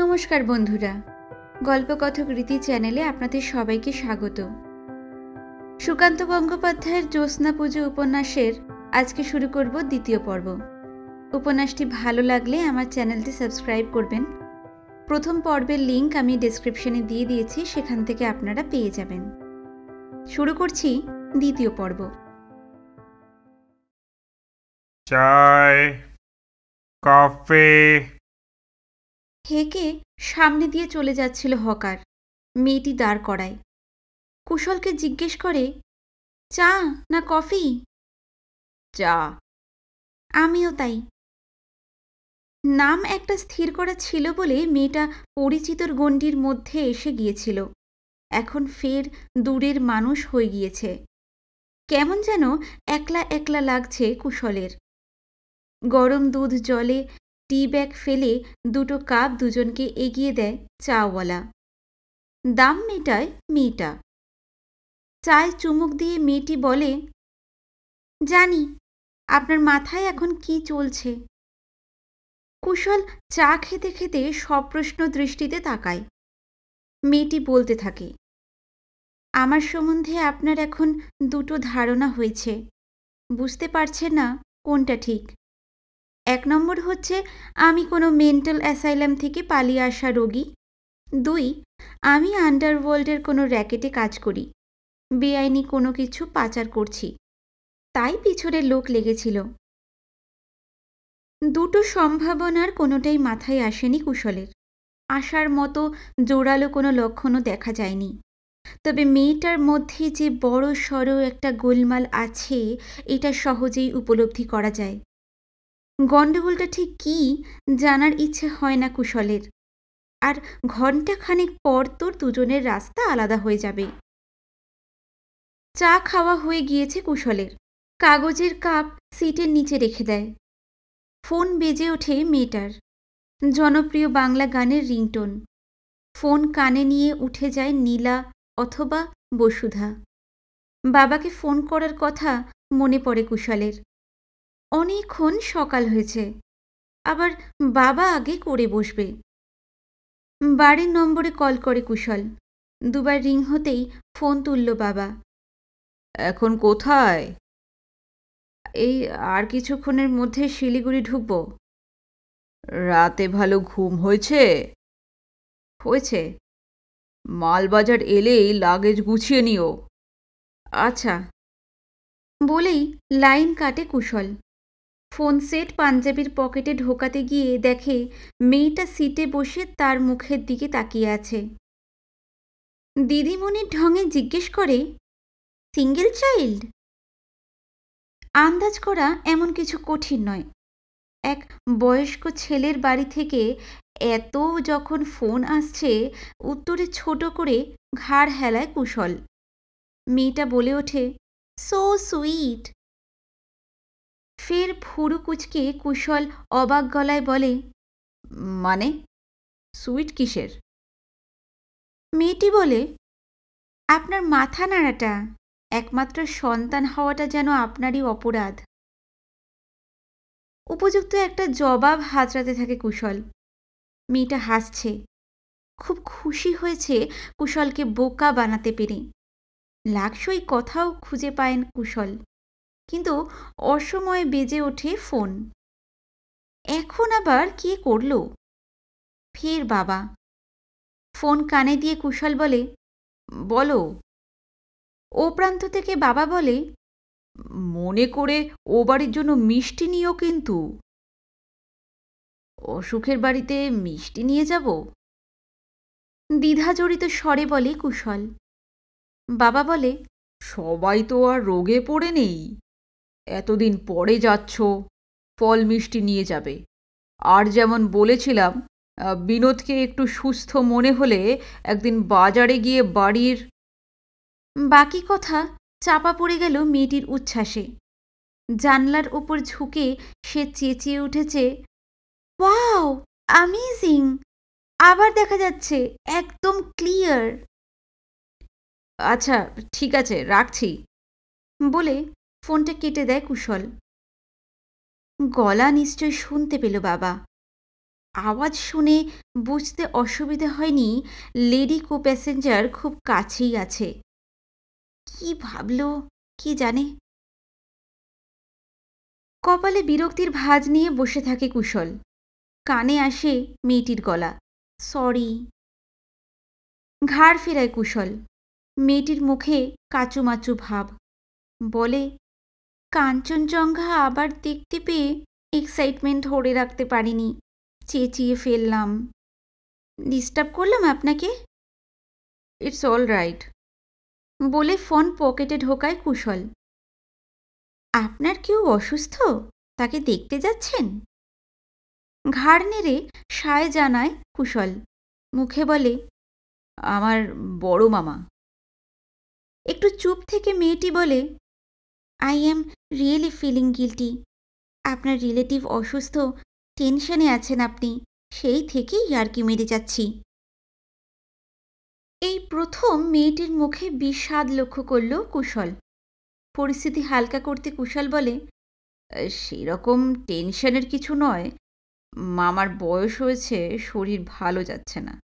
নমস্কার বন্ধুরা গল্পকথক রীতি চ্যানেলে আপনাদের সবাইকে স্বাগত সুকান্ত বঙ্গোপাধ্যায়ের জ্যোৎস্না পুজো উপন্যাসের আজকে শুরু করব দ্বিতীয় পর্ব উপন্যাসটি ভালো লাগলে আমার চ্যানেলটি সাবস্ক্রাইব করবেন প্রথম পর্বের লিংক আমি ডেসক্রিপশনে দিয়ে দিয়েছি সেখান থেকে আপনারা পেয়ে যাবেন শুরু করছি দ্বিতীয় পর্ব চায় কফি হেঁকে সামনে দিয়ে চলে যাচ্ছিল হকার মেয়েটি দাঁড় করায় কুশলকে জিজ্ঞেস করে চা না কফি চা আমিও তাই নাম একটা স্থির করা ছিল বলে মেয়েটা পরিচিতর গণ্ডির মধ্যে এসে গিয়েছিল এখন ফের দূরের মানুষ হয়ে গিয়েছে কেমন যেন একলা একলা লাগছে কুশলের গরম দুধ জলে টি ব্যাগ ফেলে দুটো কাপ দুজনকে এগিয়ে দেয় চাওয়ালা দাম মেটায় মেয়েটা চায় চুমুক দিয়ে মেয়েটি বলে জানি আপনার মাথায় এখন কি চলছে কুশল চা খেতে খেতে সপ্রশ্ন দৃষ্টিতে তাকায় মেয়েটি বলতে থাকে আমার সম্বন্ধে আপনার এখন দুটো ধারণা হয়েছে বুঝতে পারছে না কোনটা ঠিক এক নম্বর হচ্ছে আমি কোনো মেন্টাল অ্যাসাইলাম থেকে পালিয়ে আসা রোগী দুই আমি আন্ডারওয়ার্ল্ডের কোনো র্যাকেটে কাজ করি বেআইনি কোনো কিছু পাচার করছি তাই পিছনে লোক লেগেছিল দুটো সম্ভাবনার কোনোটাই মাথায় আসেনি কুশলের আসার মতো জোরালো কোনো লক্ষণও দেখা যায়নি তবে মেয়েটার মধ্যে যে বড় সড় একটা গোলমাল আছে এটা সহজেই উপলব্ধি করা যায় গণ্ডগোলটা ঠিক কী জানার ইচ্ছে হয় না কুশলের আর ঘণ্টাখানেক পর তোর দুজনের রাস্তা আলাদা হয়ে যাবে চা খাওয়া হয়ে গিয়েছে কুশলের কাগজের কাপ সিটের নিচে রেখে দেয় ফোন বেজে ওঠে মেয়েটার জনপ্রিয় বাংলা গানের রিংটোন ফোন কানে নিয়ে উঠে যায় নীলা অথবা বসুধা বাবাকে ফোন করার কথা মনে পড়ে কুশলের অনেকক্ষণ সকাল হয়েছে আবার বাবা আগে করে বসবে বাড়ির নম্বরে কল করে কুশল দুবার রিং হতেই ফোন তুলল বাবা এখন কোথায় এই আর কিছুক্ষণের মধ্যে শিলিগুড়ি ঢুকব রাতে ভালো ঘুম হয়েছে হয়েছে মালবাজার এলেই লাগেজ গুছিয়ে নিও আচ্ছা বলেই লাইন কাটে কুশল ফোন সেট পাঞ্জাবির পকেটে ঢোকাতে গিয়ে দেখে মেয়েটা সিটে বসে তার মুখের দিকে তাকিয়ে আছে দিদিমণির ঢঙে জিজ্ঞেস করে সিঙ্গেল চাইল্ড আন্দাজ করা এমন কিছু কঠিন নয় এক বয়স্ক ছেলের বাড়ি থেকে এত যখন ফোন আসছে উত্তরে ছোট করে ঘাড় হেলায় কুশল মেয়েটা বলে ওঠে সো সুইট ফের ফুরু কুচকে কুশল অবাক গলায় বলে মানে সুইট কিসের মেয়েটি বলে আপনার মাথা নাড়াটা একমাত্র সন্তান হওয়াটা যেন আপনারই অপরাধ উপযুক্ত একটা জবাব হাজরাতে থাকে কুশল মেয়েটা হাসছে খুব খুশি হয়েছে কুশলকে বোকা বানাতে পেরে লাকসই কথাও খুঁজে পায়েন কুশল কিন্তু অসময়ে বেজে ওঠে ফোন এখন আবার কে করল ফের বাবা ফোন কানে দিয়ে কুশল বলে বলো ও প্রান্ত থেকে বাবা বলে মনে করে ও বাড়ির জন্য মিষ্টি নিও কিন্তু অসুখের বাড়িতে মিষ্টি নিয়ে যাব জড়িত স্বরে বলে কুশল বাবা বলে সবাই তো আর রোগে পড়ে নেই এতদিন পরে যাচ্ছ ফল মিষ্টি নিয়ে যাবে আর যেমন বলেছিলাম বিনোদকে একটু সুস্থ মনে হলে একদিন বাজারে গিয়ে বাড়ির বাকি কথা চাপা পড়ে গেল মেয়েটির উচ্ছ্বাসে জানলার ওপর ঝুঁকে সে চেঁচিয়ে উঠেছে ওয়াও আমেজিং আবার দেখা যাচ্ছে একদম ক্লিয়ার আচ্ছা ঠিক আছে রাখছি বলে ফোনটা কেটে দেয় কুশল গলা নিশ্চয় শুনতে পেল বাবা আওয়াজ শুনে বুঝতে অসুবিধে হয়নি লেডি কো প্যাসেঞ্জার খুব কাছেই আছে কি ভাবল কি জানে কপালে বিরক্তির ভাজ নিয়ে বসে থাকে কুশল কানে আসে মেয়েটির গলা সরি ঘাড় ফেরায় কুশল মেয়েটির মুখে কাচুমাচু ভাব বলে কাঞ্চনজঙ্ঘা আবার দেখতে পেয়ে এক্সাইটমেন্ট ধরে রাখতে পারিনি চেঁচিয়ে ফেললাম ডিস্টার্ব করলাম আপনাকে ইটস অল রাইট বলে ফোন পকেটে ঢোকায় কুশল আপনার কেউ অসুস্থ তাকে দেখতে যাচ্ছেন ঘাড় নেড়ে সায় জানায় কুশল মুখে বলে আমার বড় মামা একটু চুপ থেকে মেয়েটি বলে I am really feeling guilty আপনার রিলেটিভ অসুস্থ টেনশনে আছেন আপনি সেই থেকেই ইয়ার্কি মেরে যাচ্ছি এই প্রথম মেয়েটির মুখে বিষাদ লক্ষ্য করল কুশল পরিস্থিতি হালকা করতে কুশল বলে সেরকম টেনশনের কিছু নয় মামার বয়স হয়েছে শরীর ভালো যাচ্ছে না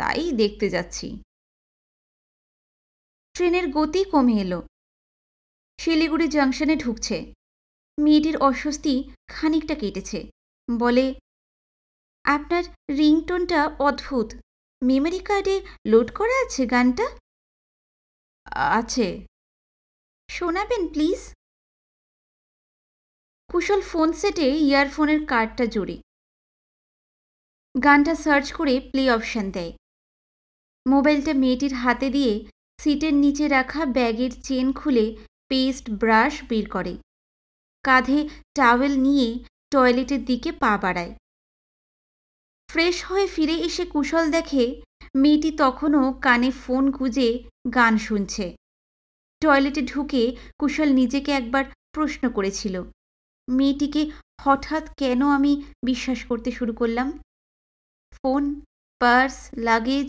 তাই দেখতে যাচ্ছি ট্রেনের গতি কমে এলো শিলিগুড়ি জাংশনে ঢুকছে মেয়েটির অস্বস্তি খানিকটা কেটেছে বলে আপনার রিংটোনটা অদ্ভুত মেমোরি কার্ডে লোড করা আছে গানটা আছে শোনাবেন প্লিজ কুশল ফোন সেটে ইয়ারফোনের কার্ডটা জুড়ে গানটা সার্চ করে প্লে অপশান দেয় মোবাইলটা মেয়েটির হাতে দিয়ে সিটের নিচে রাখা ব্যাগের চেন খুলে পেস্ট ব্রাশ বের করে কাঁধে টাওয়েল নিয়ে টয়লেটের দিকে পা বাড়ায় ফ্রেশ হয়ে ফিরে এসে কুশল দেখে মেয়েটি তখনও কানে ফোন গুজে গান শুনছে টয়লেটে ঢুকে কুশল নিজেকে একবার প্রশ্ন করেছিল মেয়েটিকে হঠাৎ কেন আমি বিশ্বাস করতে শুরু করলাম ফোন পার্স লাগেজ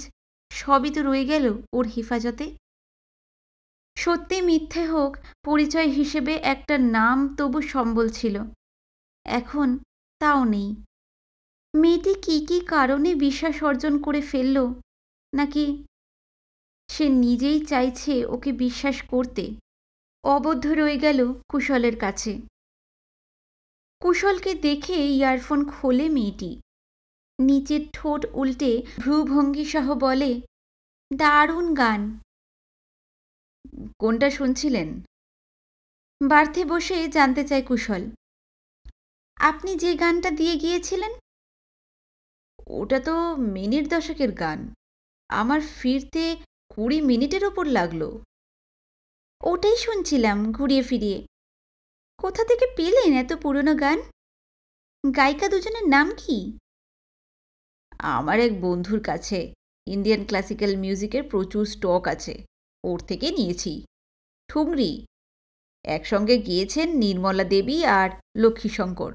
সবই তো রয়ে গেল ওর হেফাজতে সত্যি মিথ্যে হোক পরিচয় হিসেবে একটা নাম তবু সম্বল ছিল এখন তাও নেই মেয়েটি কি কি কারণে বিশ্বাস অর্জন করে ফেলল নাকি সে নিজেই চাইছে ওকে বিশ্বাস করতে অবদ্ধ রয়ে গেল কুশলের কাছে কুশলকে দেখে ইয়ারফোন খোলে মেয়েটি নিচের ঠোঁট উল্টে ভ্রুভঙ্গি সহ বলে দারুণ গান কোনটা শুনছিলেন বার্থে বসে জানতে চায় কুশল আপনি যে গানটা দিয়ে গিয়েছিলেন ওটা তো মিনিট দশকের গান আমার ফিরতে কুড়ি মিনিটের ওপর লাগলো ওটাই শুনছিলাম ঘুরিয়ে ফিরিয়ে কোথা থেকে পেলেন এত পুরনো গান গায়িকা দুজনের নাম কি আমার এক বন্ধুর কাছে ইন্ডিয়ান ক্লাসিক্যাল মিউজিকের প্রচুর স্টক আছে ওর থেকে নিয়েছি ঠুংরি একসঙ্গে গিয়েছেন নির্মলা দেবী আর লক্ষ্মীশঙ্কর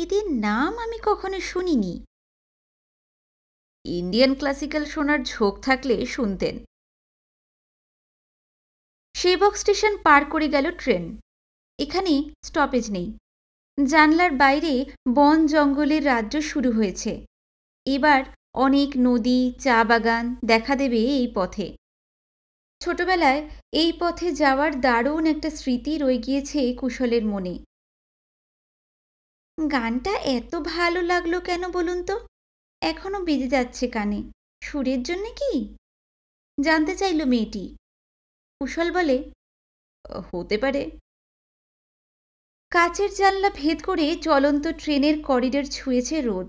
এদের নাম আমি কখনো শুনিনি ইন্ডিয়ান ক্লাসিক্যাল শোনার ঝোঁক থাকলে শুনতেন সেবক স্টেশন পার করে গেল ট্রেন এখানে স্টপেজ নেই জানলার বাইরে বন জঙ্গলের রাজ্য শুরু হয়েছে এবার অনেক নদী চা বাগান দেখা দেবে এই পথে ছোটবেলায় এই পথে যাওয়ার দারুণ একটা স্মৃতি রয়ে গিয়েছে কুশলের মনে গানটা এত ভালো লাগলো কেন বলুন তো এখনো বেজে যাচ্ছে কানে সুরের জন্য কি জানতে চাইল মেয়েটি কুশল বলে হতে পারে কাচের জানলা ভেদ করে চলন্ত ট্রেনের করিডর ছুঁয়েছে রোদ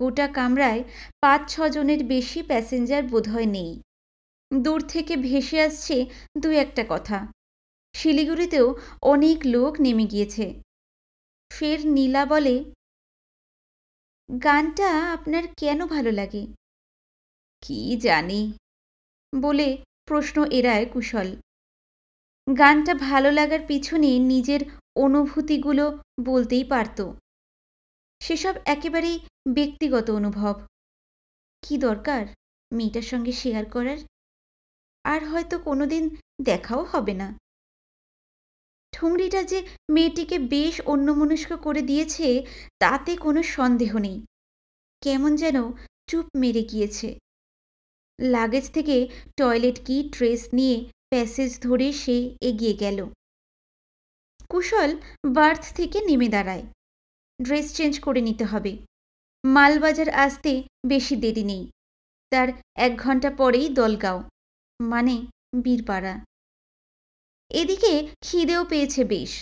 গোটা কামরায় পাঁচ ছজনের বেশি প্যাসেঞ্জার বোধহয় নেই দূর থেকে ভেসে আসছে দু একটা কথা শিলিগুড়িতেও অনেক লোক নেমে গিয়েছে ফের নীলা বলে গানটা আপনার কেন ভালো লাগে কি জানি বলে প্রশ্ন এরায় কুশল গানটা ভালো লাগার পিছনে নিজের অনুভূতিগুলো বলতেই পারত সেসব একেবারেই ব্যক্তিগত অনুভব কি দরকার মেয়েটার সঙ্গে শেয়ার করার আর হয়তো কোনোদিন দেখাও হবে না ঠুংরিটা যে মেয়েটিকে বেশ অন্যমনস্ক করে দিয়েছে তাতে কোনো সন্দেহ নেই কেমন যেন চুপ মেরে গিয়েছে লাগেজ থেকে টয়লেট কি ট্রেস নিয়ে প্যাসেজ ধরে সে এগিয়ে গেল কুশল বার্থ থেকে নেমে দাঁড়ায় ড্রেস চেঞ্জ করে নিতে হবে মালবাজার আসতে বেশি দেরি নেই তার এক ঘন্টা পরেই দলগাঁও মানে বীরপাড়া এদিকে খিদেও পেয়েছে বেশ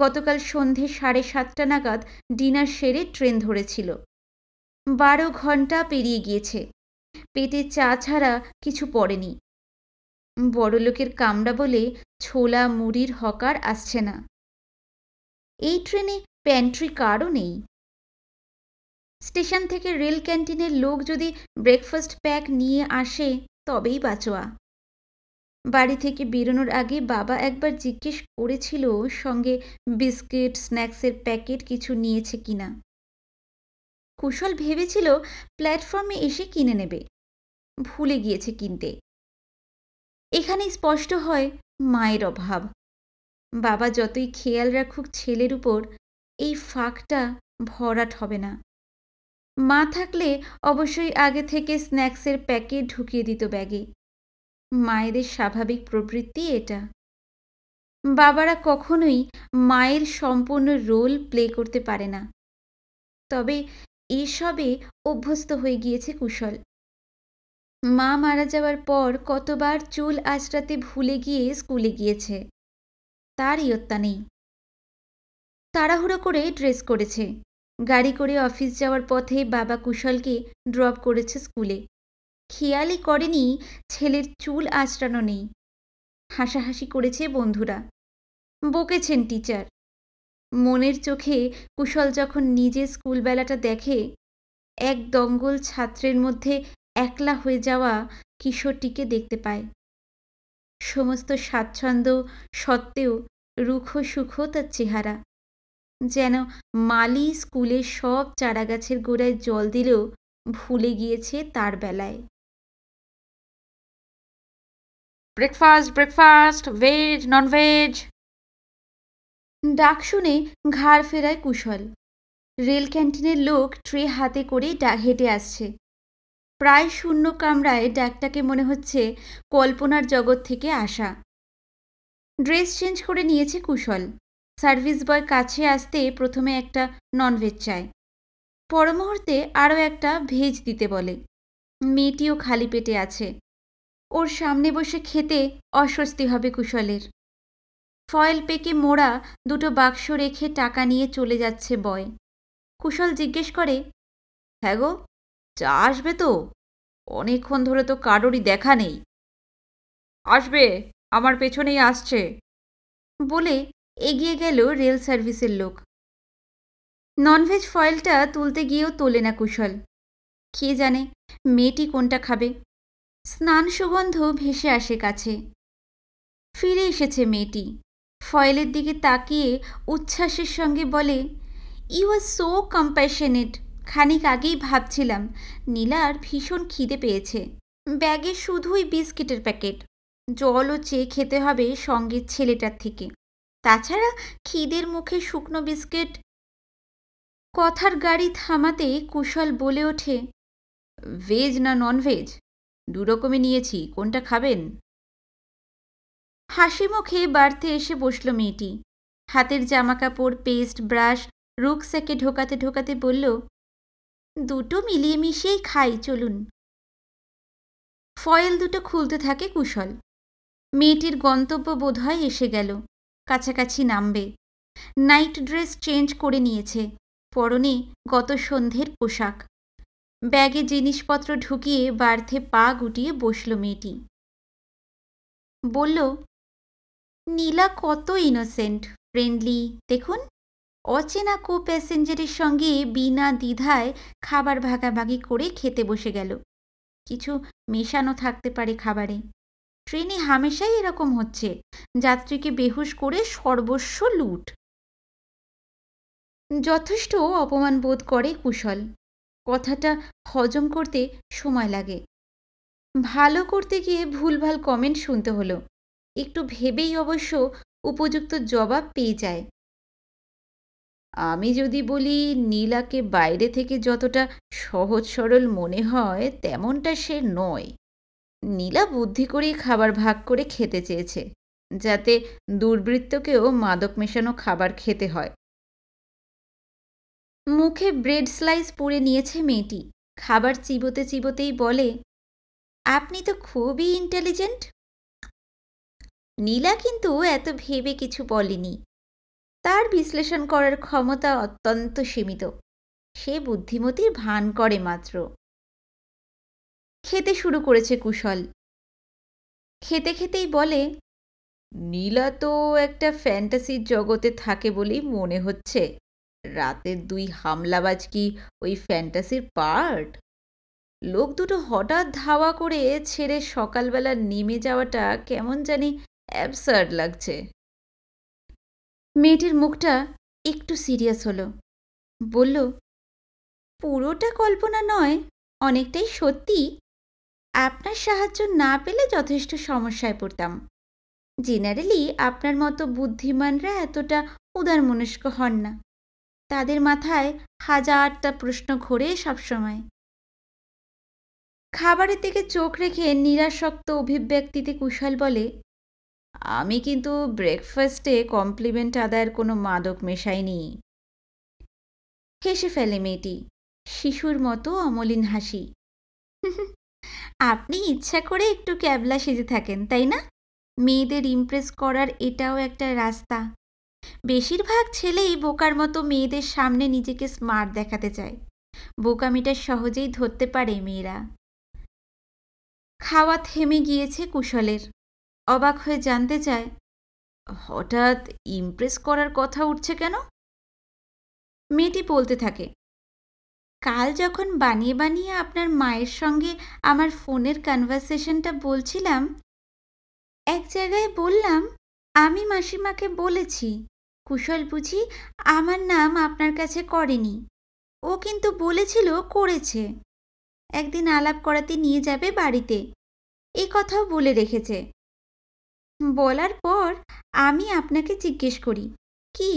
গতকাল সন্ধে সাড়ে সাতটা নাগাদ ডিনার সেরে ট্রেন ধরেছিল বারো ঘন্টা পেরিয়ে গিয়েছে পেটে চা ছাড়া কিছু পড়েনি বড়লোকের কামড়া বলে ছোলা মুড়ির হকার আসছে না এই ট্রেনে প্যান্ট্রি কার্ডও নেই স্টেশন থেকে রেল ক্যান্টিনের লোক যদি ব্রেকফাস্ট প্যাক নিয়ে আসে তবেই বাঁচোয়া বাড়ি থেকে বেরোনোর আগে বাবা একবার জিজ্ঞেস করেছিল সঙ্গে বিস্কিট স্ন্যাক্সের প্যাকেট কিছু নিয়েছে কিনা কুশল ভেবেছিল প্ল্যাটফর্মে এসে কিনে নেবে ভুলে গিয়েছে কিনতে এখানে স্পষ্ট হয় মায়ের অভাব বাবা যতই খেয়াল রাখুক ছেলের উপর এই ফাঁকটা ভরাট হবে না মা থাকলে অবশ্যই আগে থেকে স্ন্যাক্সের প্যাকেট ঢুকিয়ে দিত ব্যাগে মায়েদের স্বাভাবিক প্রবৃত্তি এটা বাবারা কখনোই মায়ের সম্পূর্ণ রোল প্লে করতে পারে না তবে এসবে অভ্যস্ত হয়ে গিয়েছে কুশল মা মারা যাওয়ার পর কতবার চুল আঁচড়াতে ভুলে গিয়ে স্কুলে গিয়েছে তার ইয়ত্তা নেই তাড়াহুড়ো করে ড্রেস করেছে গাড়ি করে অফিস যাওয়ার পথে বাবা কুশলকে ড্রপ করেছে স্কুলে খেয়ালই করেনি ছেলের চুল আঁচড়ানো নেই হাসাহাসি করেছে বন্ধুরা বকেছেন টিচার মনের চোখে কুশল যখন নিজে স্কুলবেলাটা দেখে এক দঙ্গল ছাত্রের মধ্যে একলা হয়ে যাওয়া কিশোরটিকে দেখতে পায় সমস্ত স্বাচ্ছন্দ্য সত্ত্বেও রুখো সুখো তার চেহারা যেন মালি স্কুলে সব চারাগাছের গোড়ায় জল দিলেও ভুলে গিয়েছে তার বেলায় breakfast breakfast veg non veg ডাক শুনে ঘাড় ফেরায় কুশল রেল ক্যান্টিনের লোক ট্রে হাতে করে হেঁটে আসছে প্রায় শূন্য কামরায় ডাকটাকে মনে হচ্ছে কল্পনার জগৎ থেকে আসা ড্রেস চেঞ্জ করে নিয়েছে কুশল সার্ভিস বয় কাছে আসতে প্রথমে একটা ননভেজ চায় পর মুহূর্তে আরও একটা ভেজ দিতে বলে মেয়েটিও খালি পেটে আছে ওর সামনে বসে খেতে অস্বস্তি হবে কুশলের ফয়েল পেকে মোড়া দুটো বাক্স রেখে টাকা নিয়ে চলে যাচ্ছে বয় কুশল জিজ্ঞেস করে হ্যাঁ গো চা আসবে তো অনেকক্ষণ ধরে তো কারোরই দেখা নেই আসবে আমার পেছনেই আসছে বলে এগিয়ে গেল রেল সার্ভিসের লোক ননভেজ ফয়েলটা তুলতে গিয়েও তোলে না কুশল কে জানে মেয়েটি কোনটা খাবে স্নান সুগন্ধ ভেসে আসে কাছে ফিরে এসেছে মেয়েটি ফয়েলের দিকে তাকিয়ে উচ্ছ্বাসের সঙ্গে বলে ইউ আর সো কম্প্যাশনেট খানিক আগেই ভাবছিলাম নীলার ভীষণ খিদে পেয়েছে ব্যাগে শুধুই বিস্কিটের প্যাকেট জলও চেয়ে খেতে হবে সঙ্গে ছেলেটার থেকে তাছাড়া খিদের মুখে শুকনো বিস্কিট কথার গাড়ি থামাতে কুশল বলে ওঠে ভেজ না ননভেজ দুরকমে নিয়েছি কোনটা খাবেন হাসি মুখে বাড়তে এসে বসল মেয়েটি হাতের জামা কাপড় পেস্ট ব্রাশ রুকস্যাকে ঢোকাতে ঢোকাতে বলল দুটো মিলিয়ে মিশিয়েই খাই চলুন ফয়েল দুটো খুলতে থাকে কুশল মেয়েটির গন্তব্য হয় এসে গেল কাছাকাছি নামবে নাইট ড্রেস চেঞ্জ করে নিয়েছে পরনে গত সন্ধ্যের পোশাক ব্যাগে জিনিসপত্র ঢুকিয়ে বার্থে পা গুটিয়ে বসল মেয়েটি বলল নীলা কত ইনোসেন্ট ফ্রেন্ডলি দেখুন অচেনা কো প্যাসেঞ্জারের সঙ্গে বিনা দ্বিধায় খাবার ভাগাভাগি করে খেতে বসে গেল কিছু মেশানো থাকতে পারে খাবারে ট্রেনে হামেশাই এরকম হচ্ছে যাত্রীকে বেহুশ করে সর্বস্ব লুট যথেষ্ট অপমান বোধ করে কুশল কথাটা হজম করতে সময় লাগে ভালো করতে গিয়ে ভুলভাল কমেন্ট শুনতে হলো একটু ভেবেই অবশ্য উপযুক্ত জবাব পেয়ে যায় আমি যদি বলি নীলাকে বাইরে থেকে যতটা সহজ সরল মনে হয় তেমনটা সে নয় নীলা বুদ্ধি করেই খাবার ভাগ করে খেতে চেয়েছে যাতে দুর্বৃত্তকেও মাদক মেশানো খাবার খেতে হয় মুখে ব্রেড স্লাইস পরে নিয়েছে মেয়েটি খাবার চিবোতে চিবোতেই বলে আপনি তো খুবই ইন্টেলিজেন্ট নীলা কিন্তু এত ভেবে কিছু বলেনি তার বিশ্লেষণ করার ক্ষমতা অত্যন্ত সীমিত সে বুদ্ধিমতির ভান করে মাত্র খেতে শুরু করেছে কুশল খেতে খেতেই বলে নীলা তো একটা ফ্যান্টাসির জগতে থাকে বলেই মনে হচ্ছে রাতের দুই হামলাবাজ কি ওই ফ্যান্টাসির পার্ট লোক দুটো হঠাৎ ধাওয়া করে ছেড়ে সকালবেলা নেমে যাওয়াটা কেমন জানি অ্যাবসার্ড লাগছে মেয়েটির মুখটা একটু সিরিয়াস হলো বলল পুরোটা কল্পনা নয় অনেকটাই সত্যি আপনার সাহায্য না পেলে যথেষ্ট সমস্যায় পড়তাম জেনারেলি আপনার মতো বুদ্ধিমানরা এতটা উদারমনস্ক হন না তাদের মাথায় হাজারটা প্রশ্ন ঘোরে সবসময় খাবারের দিকে চোখ রেখে নিরাসক্ত অভিব্যক্তিতে কুশল বলে আমি কিন্তু ব্রেকফাস্টে কমপ্লিমেন্ট আদায়ের কোনো মাদক মেশাইনি হেসে ফেলে মেয়েটি শিশুর মতো অমলিন হাসি আপনি ইচ্ছা করে একটু ক্যাবলা সেজে থাকেন তাই না মেয়েদের ইমপ্রেস করার এটাও একটা রাস্তা বেশিরভাগ ছেলেই বোকার মতো মেয়েদের সামনে নিজেকে স্মার্ট দেখাতে চায় বোকামিটা সহজেই ধরতে পারে মেয়েরা খাওয়া থেমে গিয়েছে কুশলের অবাক হয়ে জানতে চায় হঠাৎ ইমপ্রেস করার কথা উঠছে কেন মেয়েটি বলতে থাকে কাল যখন বানিয়ে বানিয়ে আপনার মায়ের সঙ্গে আমার ফোনের কনভারসেশনটা বলছিলাম এক জায়গায় বললাম আমি মাসিমাকে বলেছি কুশল বুঝি আমার নাম আপনার কাছে করেনি ও কিন্তু বলেছিল করেছে একদিন আলাপ করাতে নিয়ে যাবে বাড়িতে এ কথাও বলে রেখেছে বলার পর আমি আপনাকে জিজ্ঞেস করি কি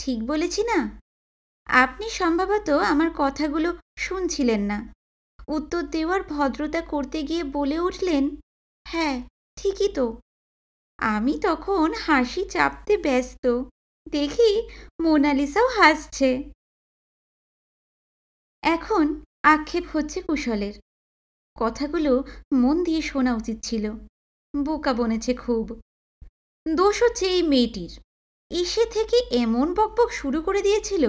ঠিক বলেছি না আপনি সম্ভবত আমার কথাগুলো শুনছিলেন না উত্তর দেওয়ার ভদ্রতা করতে গিয়ে বলে উঠলেন হ্যাঁ ঠিকই তো আমি তখন হাসি চাপতে ব্যস্ত দেখি মোনালিসাও হাসছে এখন আক্ষেপ হচ্ছে কুশলের কথাগুলো মন দিয়ে শোনা উচিত ছিল বোকা বনেছে খুব দোষ হচ্ছে এই মেয়েটির ইসে থেকে এমন বকবক শুরু করে দিয়েছিল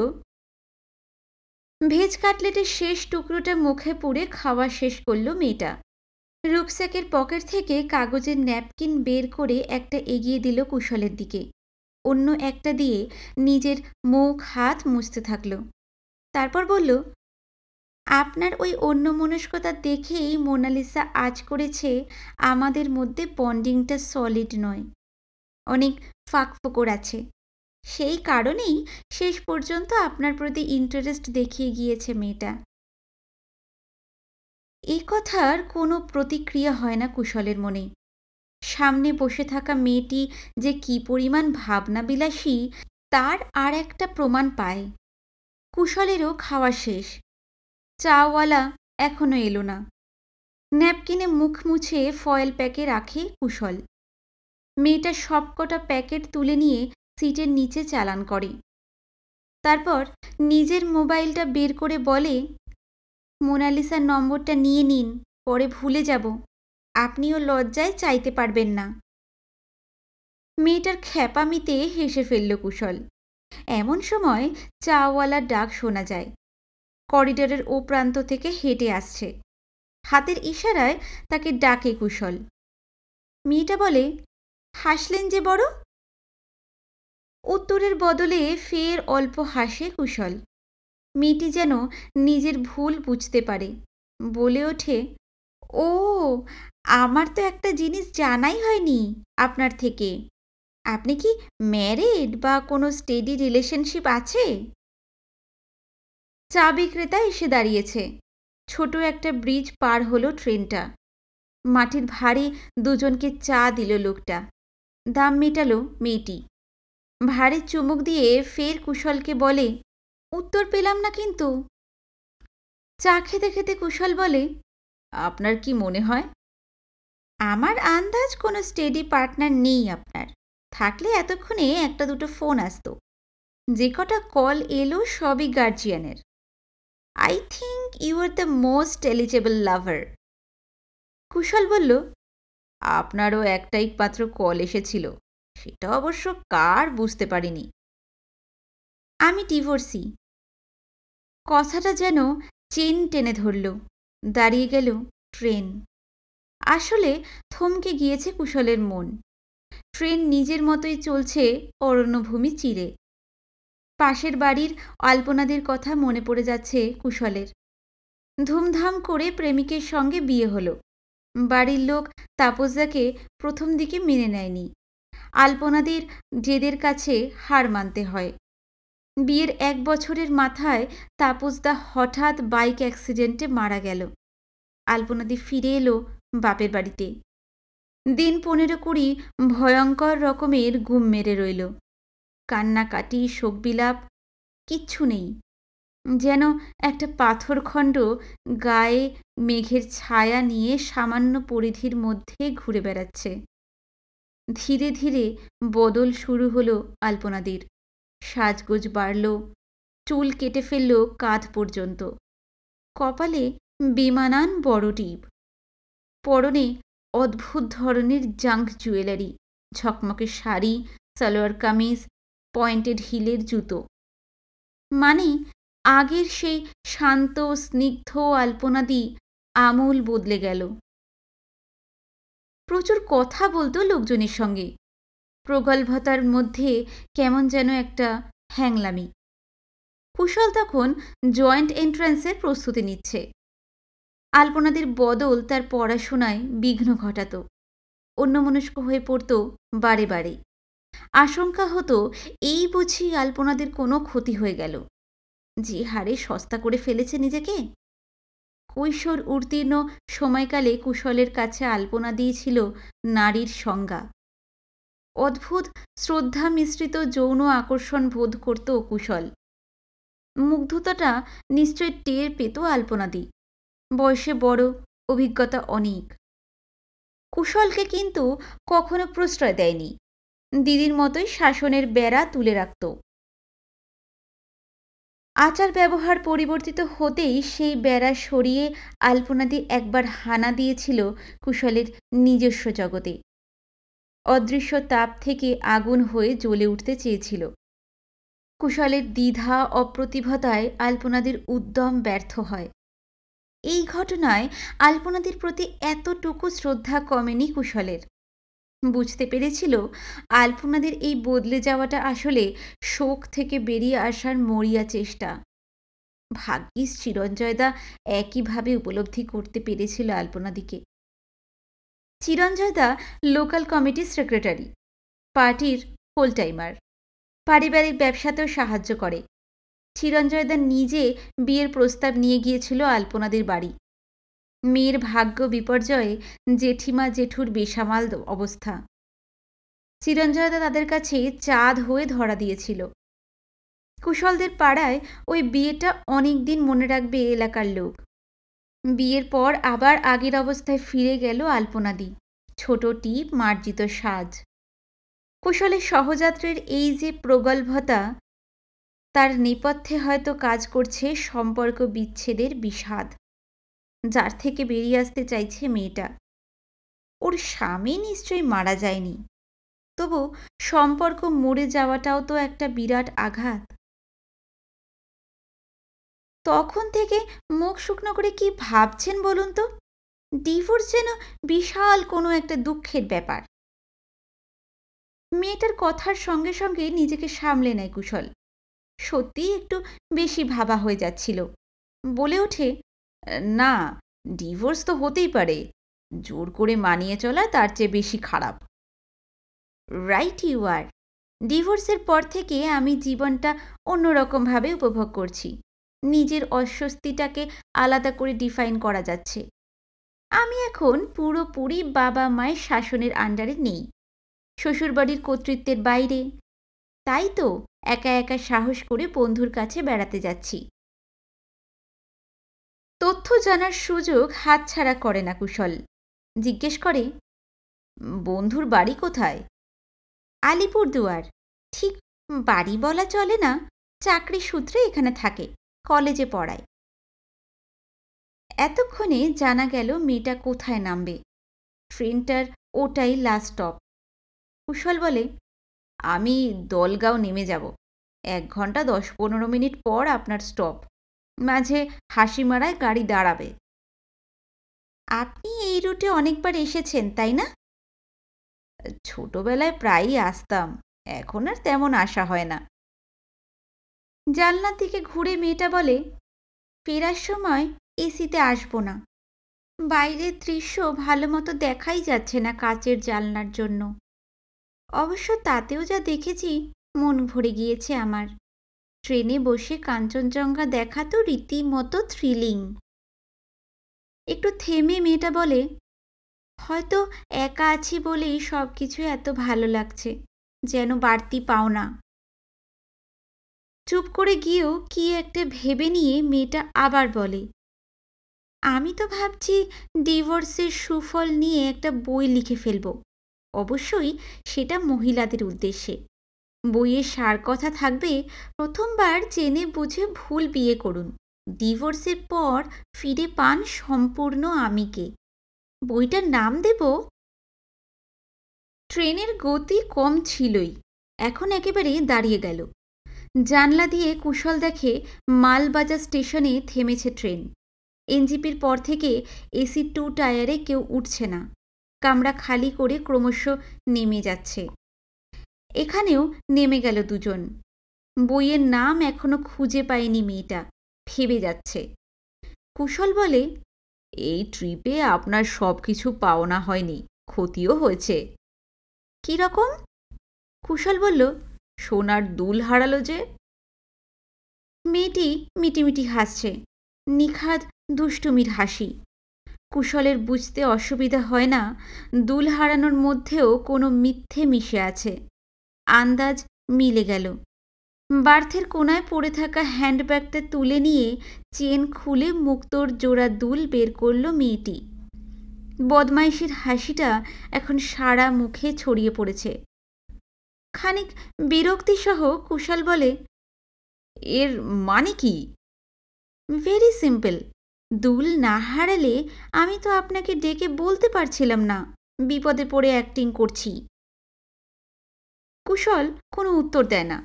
ভেজ কাটলেটের শেষ টুকরোটা মুখে পুড়ে খাওয়া শেষ করলো মেয়েটা রুকসাকের পকেট থেকে কাগজের ন্যাপকিন বের করে একটা এগিয়ে দিল কুশলের দিকে অন্য একটা দিয়ে নিজের মুখ হাত মুছতে থাকল তারপর বলল আপনার ওই অন্যমনস্কতা দেখেই মোনালিসা আজ করেছে আমাদের মধ্যে বন্ডিংটা সলিড নয় অনেক ফাঁক ফোকর আছে সেই কারণেই শেষ পর্যন্ত আপনার প্রতি ইন্টারেস্ট দেখিয়ে গিয়েছে মেয়েটা এ কথার কোনো প্রতিক্রিয়া হয় না কুশলের মনে সামনে বসে থাকা মেয়েটি যে কি পরিমাণ ভাবনাবিলাসী তার আর একটা প্রমাণ পায় কুশলেরও খাওয়া শেষ চাওয়ালা এখনো এলো না ন্যাপকিনে মুখ মুছে ফয়েল প্যাকে রাখে কুশল মেয়েটা সবকটা প্যাকেট তুলে নিয়ে সিটের নিচে চালান করে তারপর নিজের মোবাইলটা বের করে বলে মোনালিসার নম্বরটা নিয়ে নিন পরে ভুলে যাব আপনিও লজ্জায় চাইতে পারবেন না মেয়েটার খ্যাপামিতে হেসে ফেলল কুশল এমন সময় চাওয়ালার ডাক শোনা যায় করিডোরের ও প্রান্ত থেকে হেঁটে আসছে হাতের ইশারায় তাকে ডাকে কুশল মেয়েটা বলে হাসলেন যে বড় উত্তরের বদলে ফের অল্প হাসে কুশল মেয়েটি যেন নিজের ভুল বুঝতে পারে বলে ওঠে ও আমার তো একটা জিনিস জানাই হয়নি আপনার থেকে আপনি কি ম্যারিড বা কোনো স্টেডি রিলেশনশিপ আছে চা বিক্রেতা এসে দাঁড়িয়েছে ছোট একটা ব্রিজ পার হলো ট্রেনটা মাটির ভারে দুজনকে চা দিল লোকটা দাম মেটালো মেয়েটি ভারী চুমুক দিয়ে ফের কুশলকে বলে উত্তর পেলাম না কিন্তু চা খেতে খেতে কুশল বলে আপনার কি মনে হয় আমার আন্দাজ কোনো স্টেডি পার্টনার নেই আপনার থাকলে এতক্ষণে একটা দুটো ফোন আসতো যে কটা কল এলো সবই গার্জিয়ানের I think you are the most eligible lover Kushal বলল আপনারও একটাই মাত্র কল এসেছিল সেটা অবশ্য কার বুঝতে পারিনি আমি ডিভোর্সি কথাটা যেন চেন টেনে ধরল দাঁড়িয়ে গেল ট্রেন আসলে থমকে গিয়েছে কুশলের মন ট্রেন নিজের মতোই চলছে অরণ্যভূমি চিরে পাশের বাড়ির আলপনাদের কথা মনে পড়ে যাচ্ছে কুশলের ধুমধাম করে প্রেমিকের সঙ্গে বিয়ে হলো বাড়ির লোক তাপসদাকে প্রথম দিকে মেনে নেয়নি আলপনাদের জেদের কাছে হার মানতে হয় বিয়ের এক বছরের মাথায় তাপসদা হঠাৎ বাইক অ্যাক্সিডেন্টে মারা গেল আলপনাদি ফিরে এলো বাপের বাড়িতে দিন পনেরো কুড়ি ভয়ঙ্কর রকমের ঘুম মেরে রইল কান্নাকাটি শোকবিলাপ কিচ্ছু নেই যেন একটা পাথরখণ্ড গায়ে মেঘের ছায়া নিয়ে সামান্য পরিধির মধ্যে ঘুরে বেড়াচ্ছে ধীরে ধীরে বদল শুরু হলো আলপনাদির সাজগোজ বাড়ল চুল কেটে ফেলল কাঁধ পর্যন্ত কপালে বিমানান বড় টিপ পরনে অদ্ভুত ধরনের জাঙ্ক জুয়েলারি ঝকমকে শাড়ি সালোয়ার কামিজ পয়েন্টেড হিলের জুতো মানে আগের সেই শান্ত স্নিগ্ধ আলপনাদি আমূল বদলে গেল প্রচুর কথা বলতো লোকজনের সঙ্গে প্রগল্ভতার মধ্যে কেমন যেন একটা হ্যাংলামি কুশল তখন জয়েন্ট এন্ট্রান্সের প্রস্তুতি নিচ্ছে আলপনাদের বদল তার পড়াশোনায় বিঘ্ন ঘটাত অন্যমনস্ক হয়ে পড়ত বারে বারে আশঙ্কা হতো এই বুঝি আলপনাদের কোনো ক্ষতি হয়ে গেল যে হারে সস্তা করে ফেলেছে নিজেকে ঐশ্বর উত্তীর্ণ সময়কালে কুশলের কাছে আলপনা দিয়েছিল নারীর সংজ্ঞা অদ্ভুত শ্রদ্ধা মিশ্রিত যৌন আকর্ষণ বোধ করত কুশল মুগ্ধতাটা নিশ্চয় টের পেত আলপনাদি বয়সে বড় অভিজ্ঞতা অনেক কুশলকে কিন্তু কখনো প্রশ্রয় দেয়নি দিদির মতোই শাসনের বেড়া তুলে রাখত আচার ব্যবহার পরিবর্তিত হতেই সেই বেড়া সরিয়ে আলপনাদি একবার হানা দিয়েছিল কুশলের নিজস্ব জগতে অদৃশ্য তাপ থেকে আগুন হয়ে জ্বলে উঠতে চেয়েছিল কুশলের দ্বিধা অপ্রতিভতায় আলপনাদের উদ্যম ব্যর্থ হয় এই ঘটনায় আলপনাদের প্রতি এতটুকু শ্রদ্ধা কমেনি কুশলের বুঝতে পেরেছিল আলপনাদের এই বদলে যাওয়াটা আসলে শোক থেকে বেরিয়ে আসার মরিয়া চেষ্টা ভাগ্যিস চিরঞ্জয়দা একইভাবে উপলব্ধি করতে পেরেছিল আলপনাদিকে চিরঞ্জয়দা লোকাল কমিটির সেক্রেটারি পার্টির হোল টাইমার পারিবারিক ব্যবসাতেও সাহায্য করে চিরঞ্জয়দা নিজে বিয়ের প্রস্তাব নিয়ে গিয়েছিল আলপনাদের বাড়ি মেয়ের ভাগ্য বিপর্যয়ে জেঠিমা জেঠুর বেসামাল অবস্থা চিরঞ্জয়দা তাদের কাছে চাঁদ হয়ে ধরা দিয়েছিল কুশলদের পাড়ায় ওই বিয়েটা অনেক দিন মনে রাখবে এলাকার লোক বিয়ের পর আবার আগের অবস্থায় ফিরে গেল আলপনাদি ছোট টিপ মার্জিত সাজ কুশলের সহযাত্রের এই যে প্রগল্ভতা তার নেপথ্যে হয়তো কাজ করছে সম্পর্ক বিচ্ছেদের বিষাদ যার থেকে বেরিয়ে আসতে চাইছে মেয়েটা ওর স্বামী নিশ্চয়ই মারা যায়নি তবু সম্পর্ক মরে যাওয়াটাও তো একটা বিরাট আঘাত তখন থেকে মুখ শুকনো করে কি ভাবছেন বলুন তো ডিভোর্স যেন বিশাল কোনো একটা দুঃখের ব্যাপার মেয়েটার কথার সঙ্গে সঙ্গে নিজেকে সামলে নেয় কুশল সত্যি একটু বেশি ভাবা হয়ে যাচ্ছিল বলে ওঠে না ডিভোর্স তো হতেই পারে জোর করে মানিয়ে চলা তার চেয়ে বেশি খারাপ রাইট ইউ আর ডিভোর্সের পর থেকে আমি জীবনটা অন্যরকমভাবে উপভোগ করছি নিজের অস্বস্তিটাকে আলাদা করে ডিফাইন করা যাচ্ছে আমি এখন পুরোপুরি বাবা মায়ের শাসনের আন্ডারে নেই শ্বশুরবাড়ির কর্তৃত্বের বাইরে তাই তো একা একা সাহস করে বন্ধুর কাছে বেড়াতে যাচ্ছি তথ্য জানার সুযোগ হাতছাড়া করে না কুশল জিজ্ঞেস করে বন্ধুর বাড়ি কোথায় আলিপুরদুয়ার ঠিক বাড়ি বলা চলে না চাকরি সূত্রে এখানে থাকে কলেজে পড়ায় এতক্ষণে জানা গেল মেয়েটা কোথায় নামবে ট্রেনটার ওটাই লাস্ট স্টপ কুশল বলে আমি দলগাঁও নেমে যাব এক ঘন্টা দশ পনেরো মিনিট পর আপনার স্টপ মাঝে হাসি মারায় গাড়ি দাঁড়াবে আপনি এই রুটে অনেকবার এসেছেন তাই না ছোটবেলায় প্রায়ই আসতাম এখন আর তেমন আসা হয় না জানলার দিকে ঘুরে মেয়েটা বলে ফেরার সময় এসিতে আসবো না বাইরের দৃশ্য ভালো মতো দেখাই যাচ্ছে না কাচের জানলার জন্য অবশ্য তাতেও যা দেখেছি মন ভরে গিয়েছে আমার ট্রেনে বসে কাঞ্চনজঙ্ঘা দেখা তো রীতিমতো থ্রিলিং একটু থেমে মেয়েটা বলে হয়তো একা আছি বলেই সব কিছু এত ভালো লাগছে যেন বাড়তি পাও না চুপ করে গিয়েও কি একটা ভেবে নিয়ে মেয়েটা আবার বলে আমি তো ভাবছি ডিভোর্সের সুফল নিয়ে একটা বই লিখে ফেলব অবশ্যই সেটা মহিলাদের উদ্দেশ্যে বইয়ে কথা থাকবে প্রথমবার জেনে বুঝে ভুল বিয়ে করুন ডিভোর্সের পর ফিরে পান সম্পূর্ণ আমিকে বইটার নাম দেব ট্রেনের গতি কম ছিলই এখন একেবারে দাঁড়িয়ে গেল জানলা দিয়ে কুশল দেখে মালবাজার স্টেশনে থেমেছে ট্রেন এনজিপির পর থেকে এসি টু টায়ারে কেউ উঠছে না কামরা খালি করে ক্রমশ নেমে যাচ্ছে এখানেও নেমে গেল দুজন বইয়ের নাম এখনো খুঁজে পায়নি মেয়েটা ভেবে যাচ্ছে কুশল বলে এই ট্রিপে আপনার সব কিছু পাওনা হয়নি ক্ষতিও হয়েছে কীরকম কুশল বলল সোনার দুল হারালো যে মেয়েটি মিটিমিটি হাসছে নিখাদ দুষ্টুমির হাসি কুশলের বুঝতে অসুবিধা হয় না দুল হারানোর মধ্যেও কোনো মিথ্যে মিশে আছে আন্দাজ মিলে গেল বার্থের কোনায় পড়ে থাকা হ্যান্ডব্যাগটা তুলে নিয়ে চেন খুলে মুক্তোর জোড়া দুল বের করল মেয়েটি বদমাইশির হাসিটা এখন সারা মুখে ছড়িয়ে পড়েছে খানিক বিরক্তিসহ কুশাল বলে এর মানে কি ভেরি সিম্পল দুল না হারালে আমি তো আপনাকে ডেকে বলতে পারছিলাম না বিপদে পড়ে অ্যাক্টিং করছি কুশল কোনো উত্তর দেয় না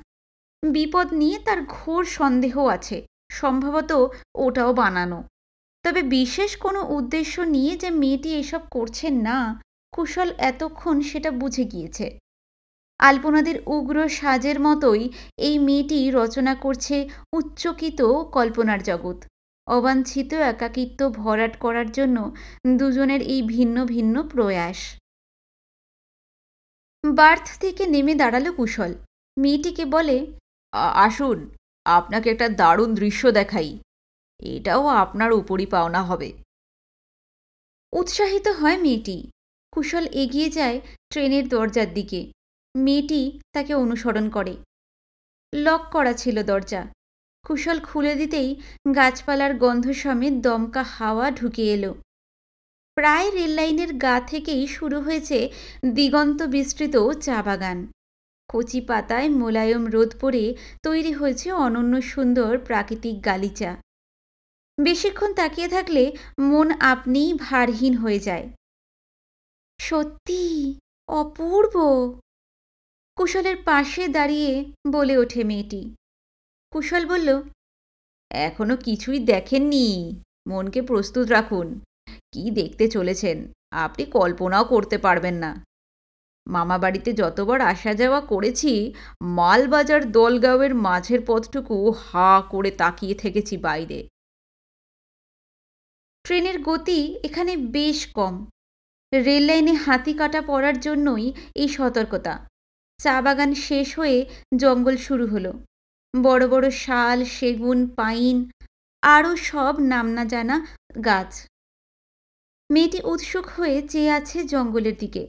বিপদ নিয়ে তার ঘোর সন্দেহ আছে সম্ভবত ওটাও বানানো তবে বিশেষ কোনো উদ্দেশ্য নিয়ে যে মেয়েটি এসব করছে না কুশল এতক্ষণ সেটা বুঝে গিয়েছে আলপনাদের উগ্র সাজের মতোই এই মেয়েটি রচনা করছে উচ্চকিত কল্পনার জগৎ অবাঞ্ছিত একাকিত্ব ভরাট করার জন্য দুজনের এই ভিন্ন ভিন্ন প্রয়াস বার্থ থেকে নেমে দাঁড়ালো কুশল মেয়েটিকে বলে আসুন আপনাকে একটা দারুণ দৃশ্য দেখাই এটাও আপনার উপরই পাওনা হবে উৎসাহিত হয় মেয়েটি কুশল এগিয়ে যায় ট্রেনের দরজার দিকে মেয়েটি তাকে অনুসরণ করে লক করা ছিল দরজা কুশল খুলে দিতেই গাছপালার গন্ধ সমেত দমকা হাওয়া ঢুকে এলো প্রায় রেললাইনের গা থেকেই শুরু হয়েছে দিগন্ত বিস্তৃত চা বাগান কচি পাতায় মোলায়ম রোদ পড়ে তৈরি হয়েছে অনন্য সুন্দর প্রাকৃতিক গালিচা বেশিক্ষণ তাকিয়ে থাকলে মন আপনিই ভারহীন হয়ে যায় সত্যি অপূর্ব কুশলের পাশে দাঁড়িয়ে বলে ওঠে মেয়েটি কুশল বলল এখনো কিছুই দেখেননি মনকে প্রস্তুত রাখুন কি দেখতে চলেছেন আপনি কল্পনাও করতে পারবেন না মামা বাড়িতে যতবার আসা যাওয়া করেছি মালবাজার দলগাঁওয়ের মাঝের পথটুকু হা করে তাকিয়ে থেকেছি বাইরে ট্রেনের গতি এখানে বেশ কম রেললাইনে হাতি কাটা পড়ার জন্যই এই সতর্কতা চা বাগান শেষ হয়ে জঙ্গল শুরু হলো বড় বড় শাল সেগুন পাইন আরও সব নাম না জানা গাছ মেয়েটি উৎসুক হয়ে চেয়ে আছে জঙ্গলের দিকে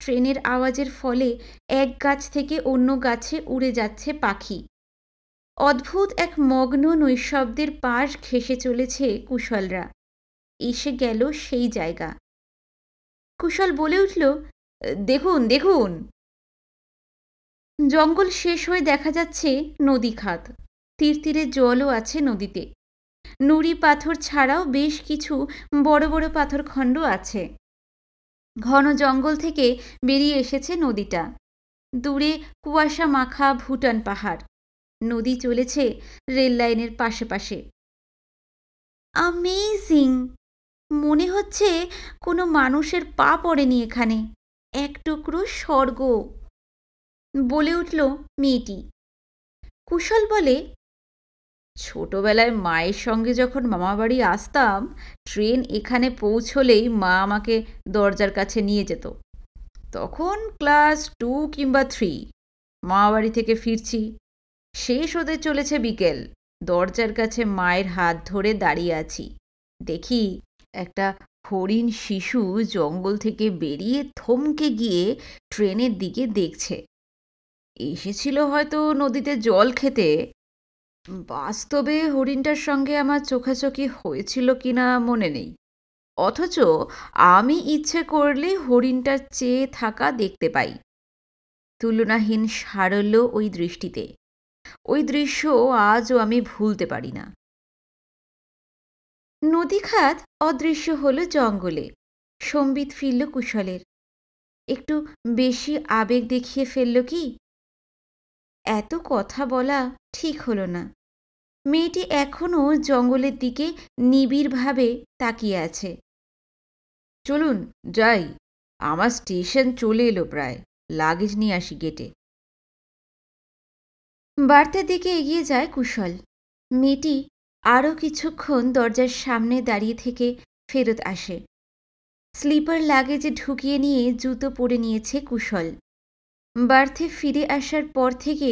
ট্রেনের আওয়াজের ফলে এক গাছ থেকে অন্য গাছে উড়ে যাচ্ছে পাখি অদ্ভুত এক মগ্ন নৈশব্দের পাশ ঘেসে চলেছে কুশলরা এসে গেল সেই জায়গা কুশল বলে উঠল দেখুন দেখুন জঙ্গল শেষ হয়ে দেখা যাচ্ছে নদী খাত তীর তীরে জলও আছে নদীতে নুড়ি পাথর ছাড়াও বেশ কিছু বড় বড় পাথর খণ্ড আছে ঘন জঙ্গল থেকে বেরিয়ে এসেছে নদীটা দূরে কুয়াশা মাখা ভুটান পাহাড় নদী চলেছে রেল লাইনের পাশে পাশে আমেজিং মনে হচ্ছে কোনো মানুষের পা পড়েনি এখানে এক টুকরো স্বর্গ বলে উঠল মেয়েটি কুশল বলে ছোটোবেলায় মায়ের সঙ্গে যখন মামাবাড়ি আসতাম ট্রেন এখানে পৌঁছলেই মা আমাকে দরজার কাছে নিয়ে যেত তখন ক্লাস টু কিংবা থ্রি মামাবাড়ি থেকে ফিরছি শেষ হতে চলেছে বিকেল দরজার কাছে মায়ের হাত ধরে দাঁড়িয়ে আছি দেখি একটা হরিণ শিশু জঙ্গল থেকে বেরিয়ে থমকে গিয়ে ট্রেনের দিকে দেখছে এসেছিল হয়তো নদীতে জল খেতে বাস্তবে হরিণটার সঙ্গে আমার চোখাচোখি হয়েছিল কিনা মনে নেই অথচ আমি ইচ্ছে করলে হরিণটার চেয়ে থাকা দেখতে পাই তুলনাহীন সারল্য ওই দৃষ্টিতে ওই দৃশ্য আজও আমি ভুলতে পারি না নদীখাত অদৃশ্য হল জঙ্গলে সম্বিত ফিরল কুশলের একটু বেশি আবেগ দেখিয়ে ফেলল কি এত কথা বলা ঠিক হলো না মেয়েটি এখনও জঙ্গলের দিকে নিবিড়ভাবে তাকিয়ে আছে চলুন যাই আমার স্টেশন চলে এলো প্রায় লাগেজ নিয়ে আসি গেটে বার্তার দিকে এগিয়ে যায় কুশল মেয়েটি আরও কিছুক্ষণ দরজার সামনে দাঁড়িয়ে থেকে ফেরত আসে স্লিপার লাগেজে ঢুকিয়ে নিয়ে জুতো পরে নিয়েছে কুশল বার্থে ফিরে আসার পর থেকে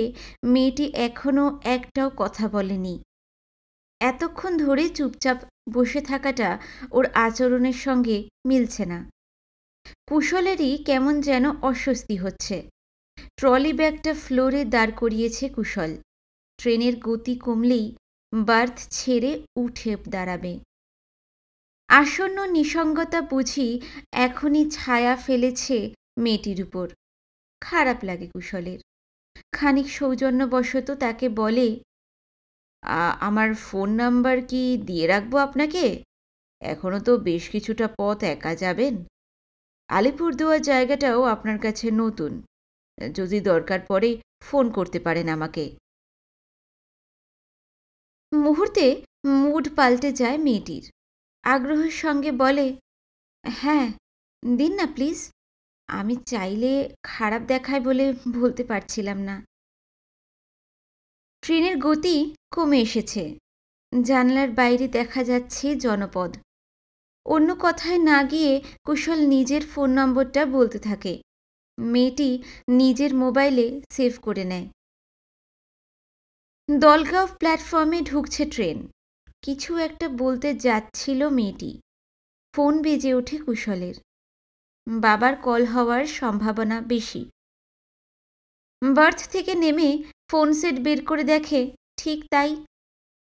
মেয়েটি এখনও একটাও কথা বলেনি এতক্ষণ ধরে চুপচাপ বসে থাকাটা ওর আচরণের সঙ্গে মিলছে না কুশলেরই কেমন যেন অস্বস্তি হচ্ছে ট্রলি ব্যাগটা ফ্লোরে দাঁড় করিয়েছে কুশল ট্রেনের গতি কমলেই বার্থ ছেড়ে উঠে দাঁড়াবে আসন্ন নিসঙ্গতা বুঝি এখনই ছায়া ফেলেছে মেয়েটির উপর খারাপ লাগে কুশলের খানিক সৌজন্যবশত তাকে বলে আমার ফোন নাম্বার কি দিয়ে রাখবো আপনাকে এখনও তো বেশ কিছুটা পথ একা যাবেন আলিপুরদুয়ার জায়গাটাও আপনার কাছে নতুন যদি দরকার পড়ে ফোন করতে পারেন আমাকে মুহূর্তে মুড পাল্টে যায় মেয়েটির আগ্রহের সঙ্গে বলে হ্যাঁ দিন না প্লিজ আমি চাইলে খারাপ দেখায় বলে বলতে পারছিলাম না ট্রেনের গতি কমে এসেছে জানলার বাইরে দেখা যাচ্ছে জনপদ অন্য কথায় না গিয়ে কুশল নিজের ফোন নম্বরটা বলতে থাকে মেয়েটি নিজের মোবাইলে সেভ করে নেয় দলগাঁও প্ল্যাটফর্মে ঢুকছে ট্রেন কিছু একটা বলতে যাচ্ছিল মেয়েটি ফোন বেজে ওঠে কুশলের বাবার কল হওয়ার সম্ভাবনা বেশি বার্থ থেকে নেমে ফোন সেট বের করে দেখে ঠিক তাই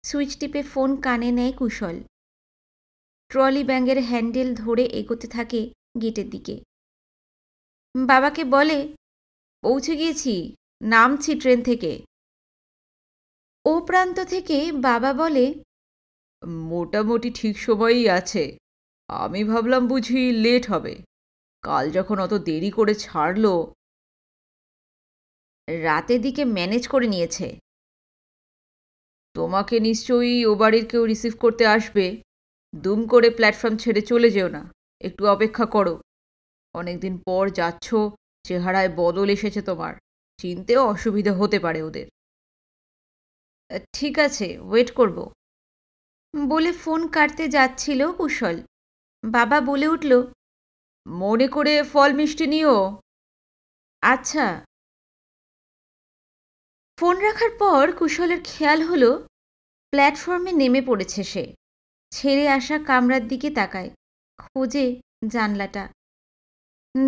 সুইচ টিপে ফোন কানে নেয় কুশল ট্রলি ব্যাঙের হ্যান্ডেল ধরে এগোতে থাকে গেটের দিকে বাবাকে বলে পৌঁছে গিয়েছি নামছি ট্রেন থেকে ও প্রান্ত থেকে বাবা বলে মোটামুটি ঠিক সময়ই আছে আমি ভাবলাম বুঝি লেট হবে কাল যখন অত দেরি করে ছাড়ল রাতে দিকে ম্যানেজ করে নিয়েছে তোমাকে নিশ্চয়ই ও বাড়ির কেউ রিসিভ করতে আসবে দুম করে প্ল্যাটফর্ম ছেড়ে চলে যেও না একটু অপেক্ষা করো অনেকদিন পর যাচ্ছ চেহারায় বদল এসেছে তোমার চিনতেও অসুবিধা হতে পারে ওদের ঠিক আছে ওয়েট করব বলে ফোন কাটতে যাচ্ছিল কুশল বাবা বলে উঠল মনে করে ফল মিষ্টি নিও আচ্ছা ফোন রাখার পর কুশলের খেয়াল হলো প্ল্যাটফর্মে নেমে পড়েছে সে ছেড়ে আসা কামরার দিকে তাকায় খোঁজে জানলাটা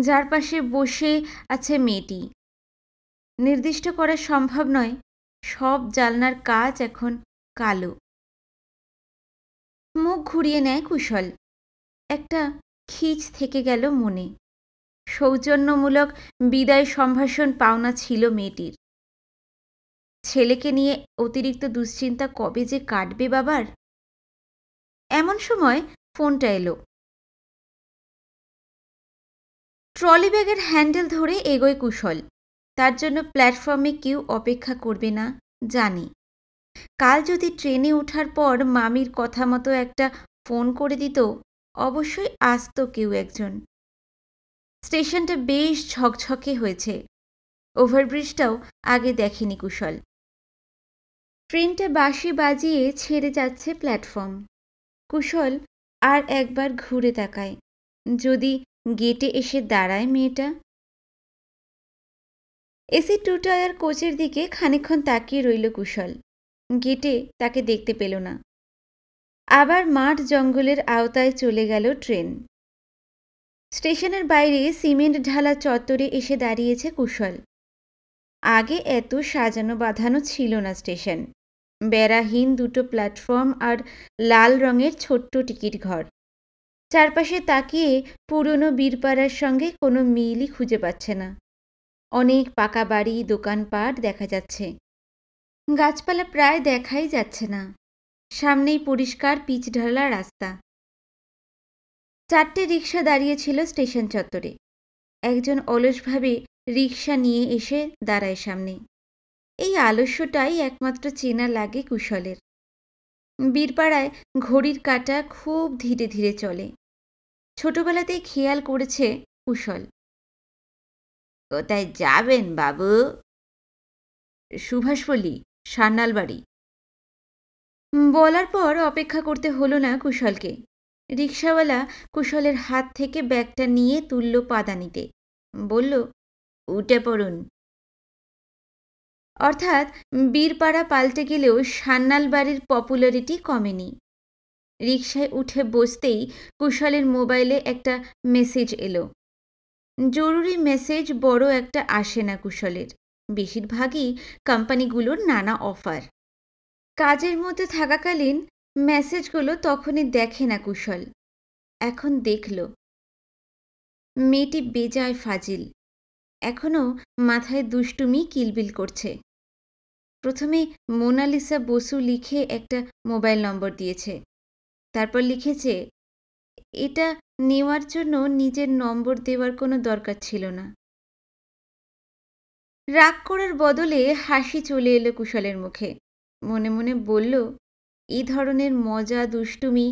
যার পাশে বসে আছে মেয়েটি নির্দিষ্ট করা সম্ভব নয় সব জালনার কাজ এখন কালো মুখ ঘুরিয়ে নেয় কুশল একটা খিচ থেকে গেল মনে সৌজন্যমূলক বিদায় সম্ভাষণ পাওনা ছিল মেয়েটির ছেলেকে নিয়ে অতিরিক্ত দুশ্চিন্তা কবে যে কাটবে বাবার এমন সময় ফোনটা এলো ট্রলি ব্যাগের হ্যান্ডেল ধরে এগোয় কুশল তার জন্য প্ল্যাটফর্মে কেউ অপেক্ষা করবে না জানি কাল যদি ট্রেনে ওঠার পর মামির কথা মতো একটা ফোন করে দিত অবশ্যই আসতো কেউ একজন স্টেশনটা বেশ ঝকঝকে হয়েছে ওভারব্রিজটাও আগে দেখেনি কুশল ট্রেনটা বাঁশি বাজিয়ে ছেড়ে যাচ্ছে প্ল্যাটফর্ম কুশল আর একবার ঘুরে তাকায় যদি গেটে এসে দাঁড়ায় মেয়েটা এসি টু টায়ার কোচের দিকে খানিক্ষণ তাকিয়ে রইল কুশল গেটে তাকে দেখতে পেল না আবার মাঠ জঙ্গলের আওতায় চলে গেল ট্রেন স্টেশনের বাইরে সিমেন্ট ঢালা চত্বরে এসে দাঁড়িয়েছে কুশল আগে এত সাজানো বাঁধানো ছিল না স্টেশন বেড়াহীন দুটো প্ল্যাটফর্ম আর লাল রঙের ছোট্ট টিকিট ঘর চারপাশে তাকিয়ে পুরনো বীরপাড়ার সঙ্গে কোনো মিলই খুঁজে পাচ্ছে না অনেক পাকা বাড়ি দোকানপাট দেখা যাচ্ছে গাছপালা প্রায় দেখাই যাচ্ছে না সামনেই পরিষ্কার পিচ ঢালা রাস্তা চারটে রিক্সা দাঁড়িয়েছিল স্টেশন চত্বরে একজন অলসভাবে রিক্সা নিয়ে এসে দাঁড়ায় সামনে এই আলস্যটাই একমাত্র চেনা লাগে কুশলের বীরপাড়ায় ঘড়ির কাটা খুব ধীরে ধীরে চলে ছোটবেলাতেই খেয়াল করেছে কুশল কোথায় যাবেন বাবু সুভাষ বলি সান্নাল বাড়ি বলার পর অপেক্ষা করতে হলো না কুশলকে রিক্সাওয়ালা কুশলের হাত থেকে ব্যাগটা নিয়ে তুলল পাদানিতে বলল উঠে পড়ুন অর্থাৎ বীরপাড়া পাল্টে গেলেও সান্নাল বাড়ির পপুলারিটি কমেনি রিক্সায় উঠে বসতেই কুশলের মোবাইলে একটা মেসেজ এলো জরুরি মেসেজ বড় একটা আসে না কুশলের বেশিরভাগই কোম্পানিগুলোর নানা অফার কাজের মধ্যে থাকাকালীন মেসেজগুলো তখনই দেখে না কুশল এখন দেখল মেয়েটি বেজায় ফাজিল এখনও মাথায় দুষ্টুমি কিলবিল করছে প্রথমে মোনালিসা বসু লিখে একটা মোবাইল নম্বর দিয়েছে তারপর লিখেছে এটা নেওয়ার জন্য নিজের নম্বর দেওয়ার কোনো দরকার ছিল না রাগ করার বদলে হাসি চলে এলো কুশলের মুখে মনে মনে বলল এই ধরনের মজা দুষ্টুমি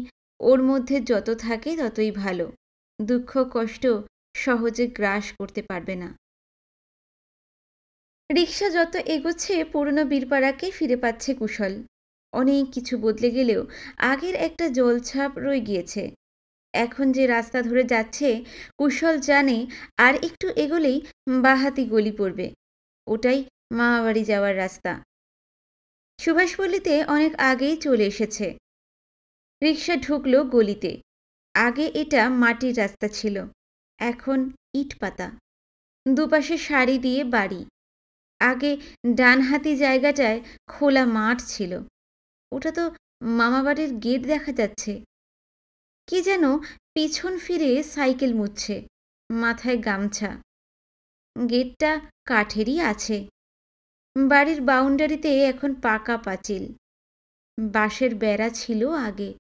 ওর মধ্যে যত থাকে ততই ভালো দুঃখ কষ্ট সহজে গ্রাস করতে পারবে না রিক্সা যত এগোচ্ছে পুরনো বীরপাড়াকে ফিরে পাচ্ছে কুশল অনেক কিছু বদলে গেলেও আগের একটা জলছাপ রয়ে গিয়েছে এখন যে রাস্তা ধরে যাচ্ছে কুশল জানে আর একটু এগোলেই বাহাতি গলি পড়বে ওটাই মামাবাড়ি যাওয়ার রাস্তা সুভাষপল্লিতে অনেক আগেই চলে এসেছে রিক্সা ঢুকলো গলিতে আগে এটা মাটির রাস্তা ছিল এখন ইট পাতা দুপাশে শাড়ি দিয়ে বাড়ি আগে ডানহাতি জায়গাটায় খোলা মাঠ ছিল ওটা তো মামাবাড়ির গেট দেখা যাচ্ছে কি যেন পিছন ফিরে সাইকেল মুচ্ছে মাথায় গামছা গেটটা কাঠেরই আছে বাড়ির বাউন্ডারিতে এখন পাকা পাঁচিল বাঁশের বেড়া ছিল আগে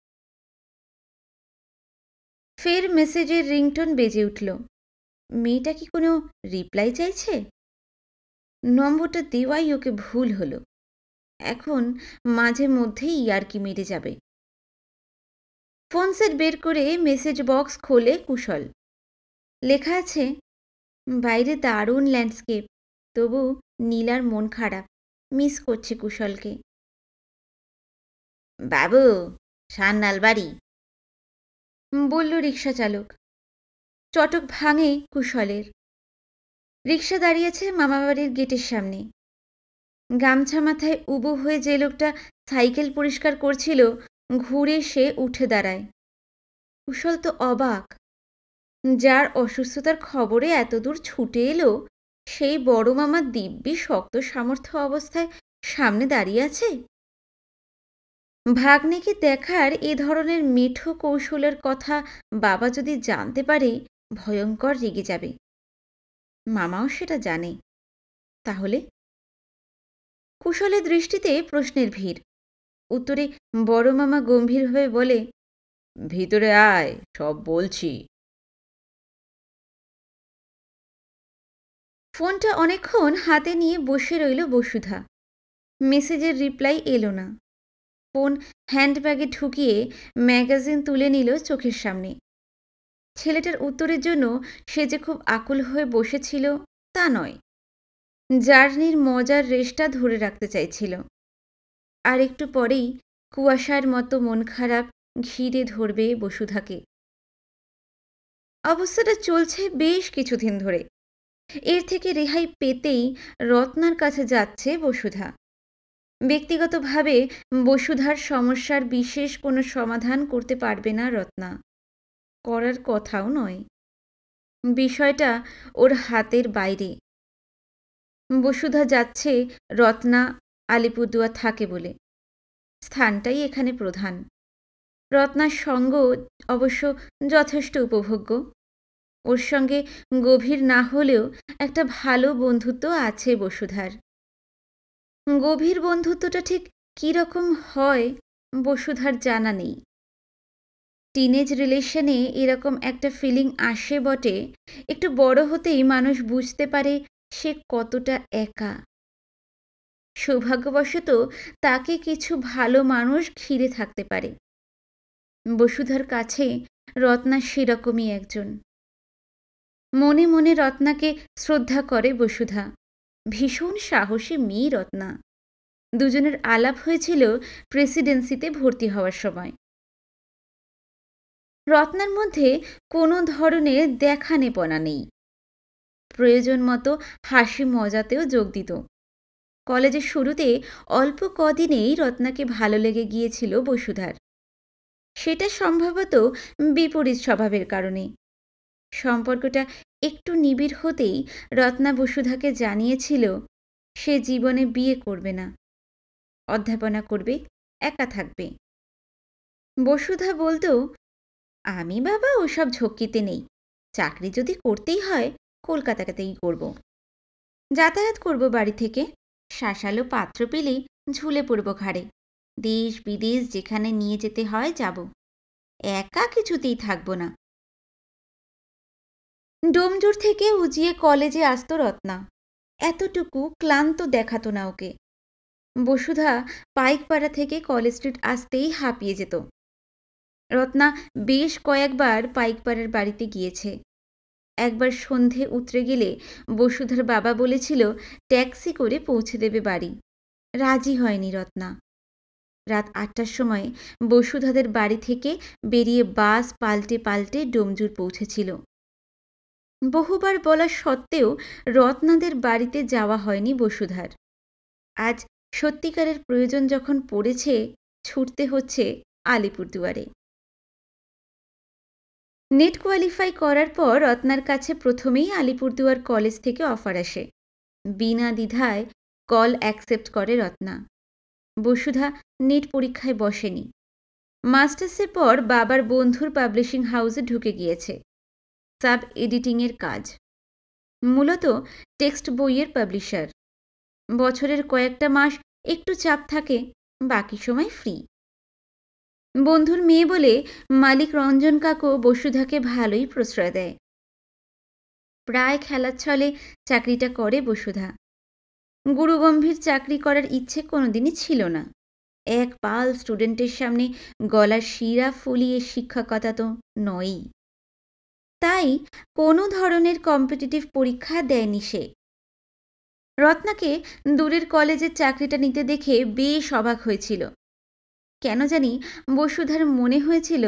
ফের মেসেজের রিংটন বেজে উঠল মেয়েটা কি কোনো রিপ্লাই চাইছে নম্বরটা দেওয়াই ওকে ভুল হলো এখন মাঝে মধ্যেই ইয়ার্কি মেরে যাবে ফোন সেট বের করে মেসেজ বক্স খোলে কুশল লেখা আছে বাইরে দারুণ ল্যান্ডস্কেপ তবু নীলার মন খারাপ মিস করছে কুশলকে বাবু সান্নাল বাড়ি বলল রিক্সা চালক চটক ভাঙে কুশলের রিক্সা দাঁড়িয়েছে মামাবাড়ির গেটের সামনে গামছা মাথায় উবু হয়ে যে লোকটা সাইকেল পরিষ্কার করছিল ঘুরে সে উঠে দাঁড়ায় কুশল তো অবাক যার অসুস্থতার খবরে এতদূর ছুটে এলো সেই বড় মামা দিব্যি শক্ত সামর্থ্য অবস্থায় সামনে দাঁড়িয়ে আছে ভাগ্নেকে দেখার এ ধরনের মিঠো কৌশলের কথা বাবা যদি জানতে পারে ভয়ঙ্কর রেগে যাবে মামাও সেটা জানে তাহলে কুশলের দৃষ্টিতে প্রশ্নের ভিড় উত্তরে বড় মামা গম্ভীরভাবে বলে ভিতরে আয় সব বলছি ফোনটা অনেকক্ষণ হাতে নিয়ে বসে রইল বসুধা মেসেজের রিপ্লাই এলো না ফোন হ্যান্ডব্যাগে ঢুকিয়ে ম্যাগাজিন তুলে নিল চোখের সামনে ছেলেটার উত্তরের জন্য সে যে খুব আকুল হয়ে বসেছিল তা নয় জার্নির মজার রেশটা ধরে রাখতে চাইছিল আর একটু পরেই কুয়াশার মতো মন খারাপ ঘিরে ধরবে বসুধাকে অবস্থাটা চলছে বেশ কিছুদিন ধরে এর থেকে রেহাই পেতেই রত্নার কাছে যাচ্ছে বসুধা ব্যক্তিগতভাবে বসুধার সমস্যার বিশেষ কোনো সমাধান করতে পারবে না রত্না করার কথাও নয় বিষয়টা ওর হাতের বাইরে বসুধা যাচ্ছে রত্না আলিপুরদুয়া থাকে বলে স্থানটাই এখানে প্রধান রত্নার সঙ্গ অবশ্য যথেষ্ট উপভোগ্য ওর সঙ্গে গভীর না হলেও একটা ভালো বন্ধুত্ব আছে বসুধার গভীর বন্ধুত্বটা ঠিক কী রকম হয় বসুধার জানা নেই টিনেজ রিলেশনে এরকম একটা ফিলিং আসে বটে একটু বড় হতেই মানুষ বুঝতে পারে সে কতটা একা সৌভাগ্যবশত তাকে কিছু ভালো মানুষ ঘিরে থাকতে পারে বসুধার কাছে রত্না সেরকমই একজন মনে মনে রত্নাকে শ্রদ্ধা করে বসুধা ভীষণ সাহসী মেয়ে রত্না দুজনের আলাপ হয়েছিল প্রেসিডেন্সিতে ভর্তি হওয়ার সময় রত্নার মধ্যে কোনো ধরনের দেখানেপনা নেই প্রয়োজন মতো হাসি মজাতেও যোগ দিত কলেজের শুরুতে অল্প কদিনেই রত্নাকে ভালো লেগে গিয়েছিল বসুধার সেটা সম্ভবত বিপরীত স্বভাবের কারণে সম্পর্কটা একটু নিবিড় হতেই রত্না বসুধাকে জানিয়েছিল সে জীবনে বিয়ে করবে না অধ্যাপনা করবে একা থাকবে বসুধা বলতো আমি বাবা ওসব ঝক্কিতে নেই চাকরি যদি করতেই হয় কলকাতাতেই করব। যাতায়াত করব বাড়ি থেকে শাসালো পাত্র পেলেই ঝুলে পড়ব ঘাড়ে দেশ বিদেশ যেখানে নিয়ে যেতে হয় যাব একা কিছুতেই থাকবো না ডোমজুর থেকে উজিয়ে কলেজে আসত রত্না এতটুকু ক্লান্ত দেখাতো না ওকে বসুধা পাইকপাড়া থেকে কলেজ স্ট্রিট আসতেই হাঁপিয়ে যেত রত্না বেশ কয়েকবার পাইকপাড়ার বাড়িতে গিয়েছে একবার সন্ধে উতরে গেলে বসুধার বাবা বলেছিল ট্যাক্সি করে পৌঁছে দেবে বাড়ি রাজি হয়নি রত্না রাত আটটার সময় বসুধাদের বাড়ি থেকে বেরিয়ে বাস পাল্টে পাল্টে ডোমজুর পৌঁছেছিল বহুবার বলা সত্ত্বেও রত্নাদের বাড়িতে যাওয়া হয়নি বসুধার আজ সত্যিকারের প্রয়োজন যখন পড়েছে ছুটতে হচ্ছে আলিপুরদুয়ারে নেট কোয়ালিফাই করার পর রত্নার কাছে প্রথমেই আলিপুরদুয়ার কলেজ থেকে অফার আসে বিনা দ্বিধায় কল অ্যাকসেপ্ট করে রত্না বসুধা নেট পরীক্ষায় বসেনি মাস্টার্সের পর বাবার বন্ধুর পাবলিশিং হাউসে ঢুকে গিয়েছে সাব এডিটিংয়ের কাজ মূলত টেক্সট বইয়ের পাবলিশার বছরের কয়েকটা মাস একটু চাপ থাকে বাকি সময় ফ্রি বন্ধুর মেয়ে বলে মালিক রঞ্জন কাকু বসুধাকে ভালোই প্রশ্রয় দেয় প্রায় খেলার ছলে চাকরিটা করে বসুধা গুরুগম্ভীর চাকরি করার ইচ্ছে কোনোদিনই ছিল না এক পাল স্টুডেন্টের সামনে গলার শিরা ফুলিয়ে শিক্ষকতা তো নয়ই তাই কোনো ধরনের কম্পিটিটিভ পরীক্ষা দেয়নি সে রত্নাকে দূরের কলেজের চাকরিটা নিতে দেখে বেশ অবাক হয়েছিল কেন জানি বসুধার মনে হয়েছিল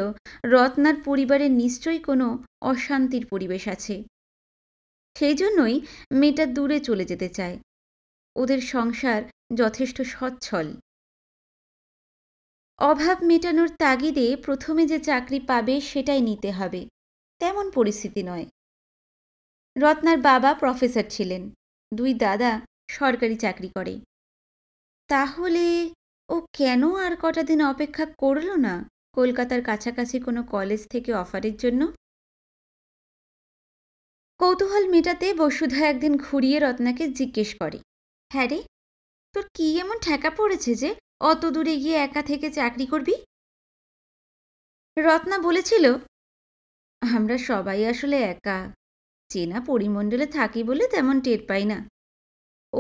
রত্নার পরিবারে নিশ্চয়ই কোনো অশান্তির পরিবেশ আছে সেই জন্যই মেয়েটা দূরে চলে যেতে চায় ওদের সংসার যথেষ্ট সচ্ছল অভাব মেটানোর তাগিদে প্রথমে যে চাকরি পাবে সেটাই নিতে হবে তেমন পরিস্থিতি নয় রত্নার বাবা প্রফেসর ছিলেন দুই দাদা সরকারি চাকরি করে তাহলে ও কেন আর কটা দিন অপেক্ষা করল না কলকাতার কাছাকাছি কোনো কলেজ থেকে অফারের জন্য কৌতূহল মেটাতে বসুধা একদিন ঘুরিয়ে রত্নাকে জিজ্ঞেস করে হ্যাঁ রে তোর কি এমন ঠেকা পড়েছে যে অত দূরে গিয়ে একা থেকে চাকরি করবি রত্না বলেছিল আমরা সবাই আসলে একা চেনা পরিমণ্ডলে থাকি বলে তেমন টের পাই না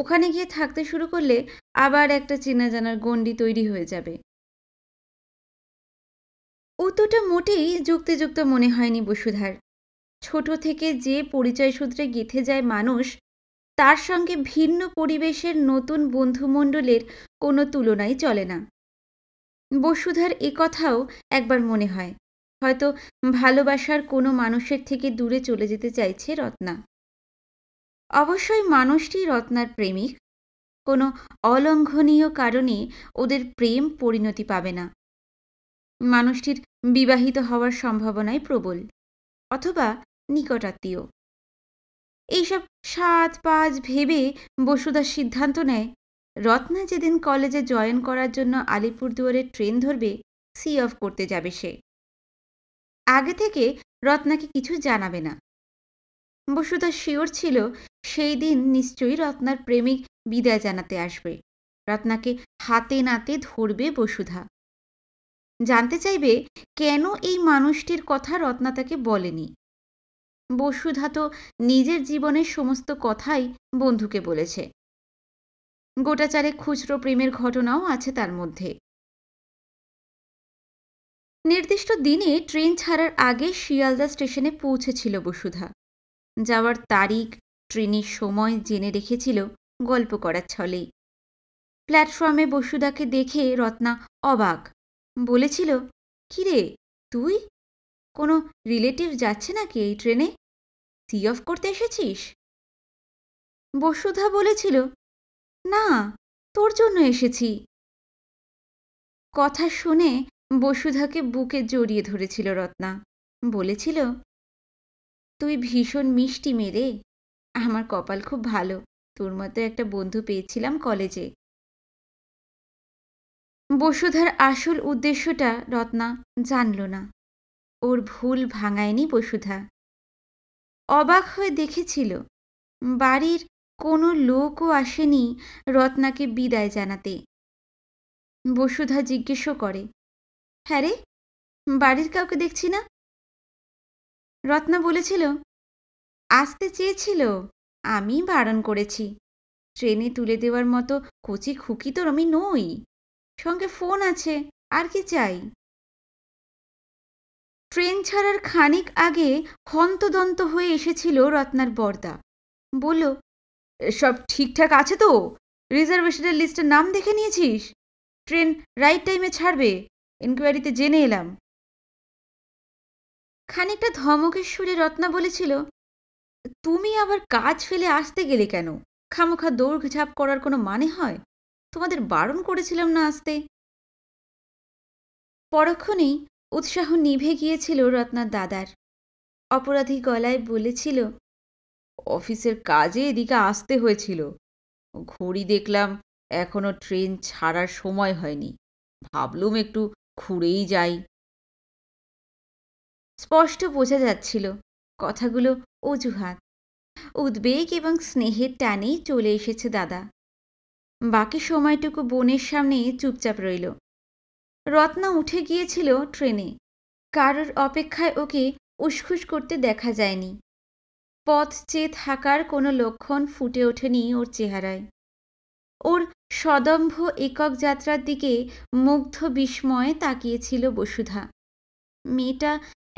ওখানে গিয়ে থাকতে শুরু করলে আবার একটা চেনা জানার গণ্ডি তৈরি হয়ে যাবে উত্তরটা মোটেই যুক্তিযুক্ত মনে হয়নি বসুধার ছোট থেকে যে পরিচয় সূত্রে গেঁথে যায় মানুষ তার সঙ্গে ভিন্ন পরিবেশের নতুন বন্ধুমণ্ডলের কোনো তুলনাই চলে না বসুধার এ কথাও একবার মনে হয় হয়তো ভালোবাসার কোনো মানুষের থেকে দূরে চলে যেতে চাইছে রত্না অবশ্যই মানুষটি রত্নার প্রেমিক কোনো অলঙ্ঘনীয় কারণে ওদের প্রেম পরিণতি পাবে না মানুষটির বিবাহিত হওয়ার সম্ভাবনাই প্রবল অথবা নিকটাত্মীয় এইসব সাত পাঁচ ভেবে বসুধা সিদ্ধান্ত নেয় রত্না যেদিন কলেজে জয়েন করার জন্য আলিপুরদুয়ারের ট্রেন ধরবে সি অফ করতে যাবে সে আগে থেকে রত্নাকে কিছু জানাবে না বসুধা শিওর ছিল সেই দিন নিশ্চয়ই রত্নার প্রেমিক বিদায় জানাতে আসবে রত্নাকে হাতে নাতে ধরবে বসুধা জানতে চাইবে কেন এই মানুষটির কথা রত্না তাকে বলেনি বসুধা তো নিজের জীবনের সমস্ত কথাই বন্ধুকে বলেছে গোটাচারে খুচরো প্রেমের ঘটনাও আছে তার মধ্যে নির্দিষ্ট দিনে ট্রেন ছাড়ার আগে শিয়ালদা স্টেশনে পৌঁছেছিল বসুধা যাওয়ার তারিখ ট্রেনের সময় জেনে রেখেছিল গল্প করার ছলেই প্ল্যাটফর্মে বসুধাকে দেখে রত্না অবাক বলেছিল কিরে তুই কোনো রিলেটিভ যাচ্ছে নাকি এই ট্রেনে সি অফ করতে এসেছিস বসুধা বলেছিল না তোর জন্য এসেছি কথা শুনে বসুধাকে বুকে জড়িয়ে ধরেছিল রত্না বলেছিল তুই ভীষণ মিষ্টি মেরে আমার কপাল খুব ভালো তোর মতো একটা বন্ধু পেয়েছিলাম কলেজে বসুধার আসল উদ্দেশ্যটা রত্না জানল না ওর ভুল ভাঙায়নি বসুধা অবাক হয়ে দেখেছিল বাড়ির কোনো লোকও আসেনি রত্নাকে বিদায় জানাতে বসুধা জিজ্ঞেসও করে হ্যাঁ রে বাড়ির কাউকে দেখছি না রত্না বলেছিল আসতে চেয়েছিল আমি বারণ করেছি ট্রেনে তুলে দেওয়ার মতো কচি খুকি তো আমি নই সঙ্গে ফোন আছে আর কি চাই ট্রেন ছাড়ার খানিক আগে হন্তদন্ত হয়ে এসেছিল রত্নার বর্দা বলল সব ঠিকঠাক আছে তো রিজার্ভেশনের লিস্টের নাম দেখে নিয়েছিস ট্রেন রাইট টাইমে ছাড়বে এনকোয়ারিতে জেনে এলাম খানিকটা ধমকের সুরে রত্না বলেছিল তুমি আবার কাজ ফেলে আসতে গেলে কেন খামোখা দৌড়ঝাঁপ করার কোনো মানে হয় তোমাদের বারণ করেছিলাম না আসতে পরক্ষণেই উৎসাহ নিভে গিয়েছিল রত্নার দাদার অপরাধী গলায় বলেছিল অফিসের কাজে এদিকে আসতে হয়েছিল ঘড়ি দেখলাম এখনো ট্রেন ছাড়ার সময় হয়নি ভাবলুম একটু খুঁড়েই যাই স্পষ্ট বোঝা যাচ্ছিল কথাগুলো অজুহাত উদ্বেগ এবং স্নেহের টানেই চলে এসেছে দাদা বাকি সময়টুকু বোনের সামনে চুপচাপ রইল রত্না উঠে গিয়েছিল ট্রেনে কারোর অপেক্ষায় ওকে উসখুস করতে দেখা যায়নি পথ চেয়ে থাকার কোনো লক্ষণ ফুটে ওঠেনি ওর চেহারায় ওর সদম্ভ একক যাত্রার দিকে মুগ্ধ বিস্ময়ে তাকিয়েছিল বসুধা মেয়েটা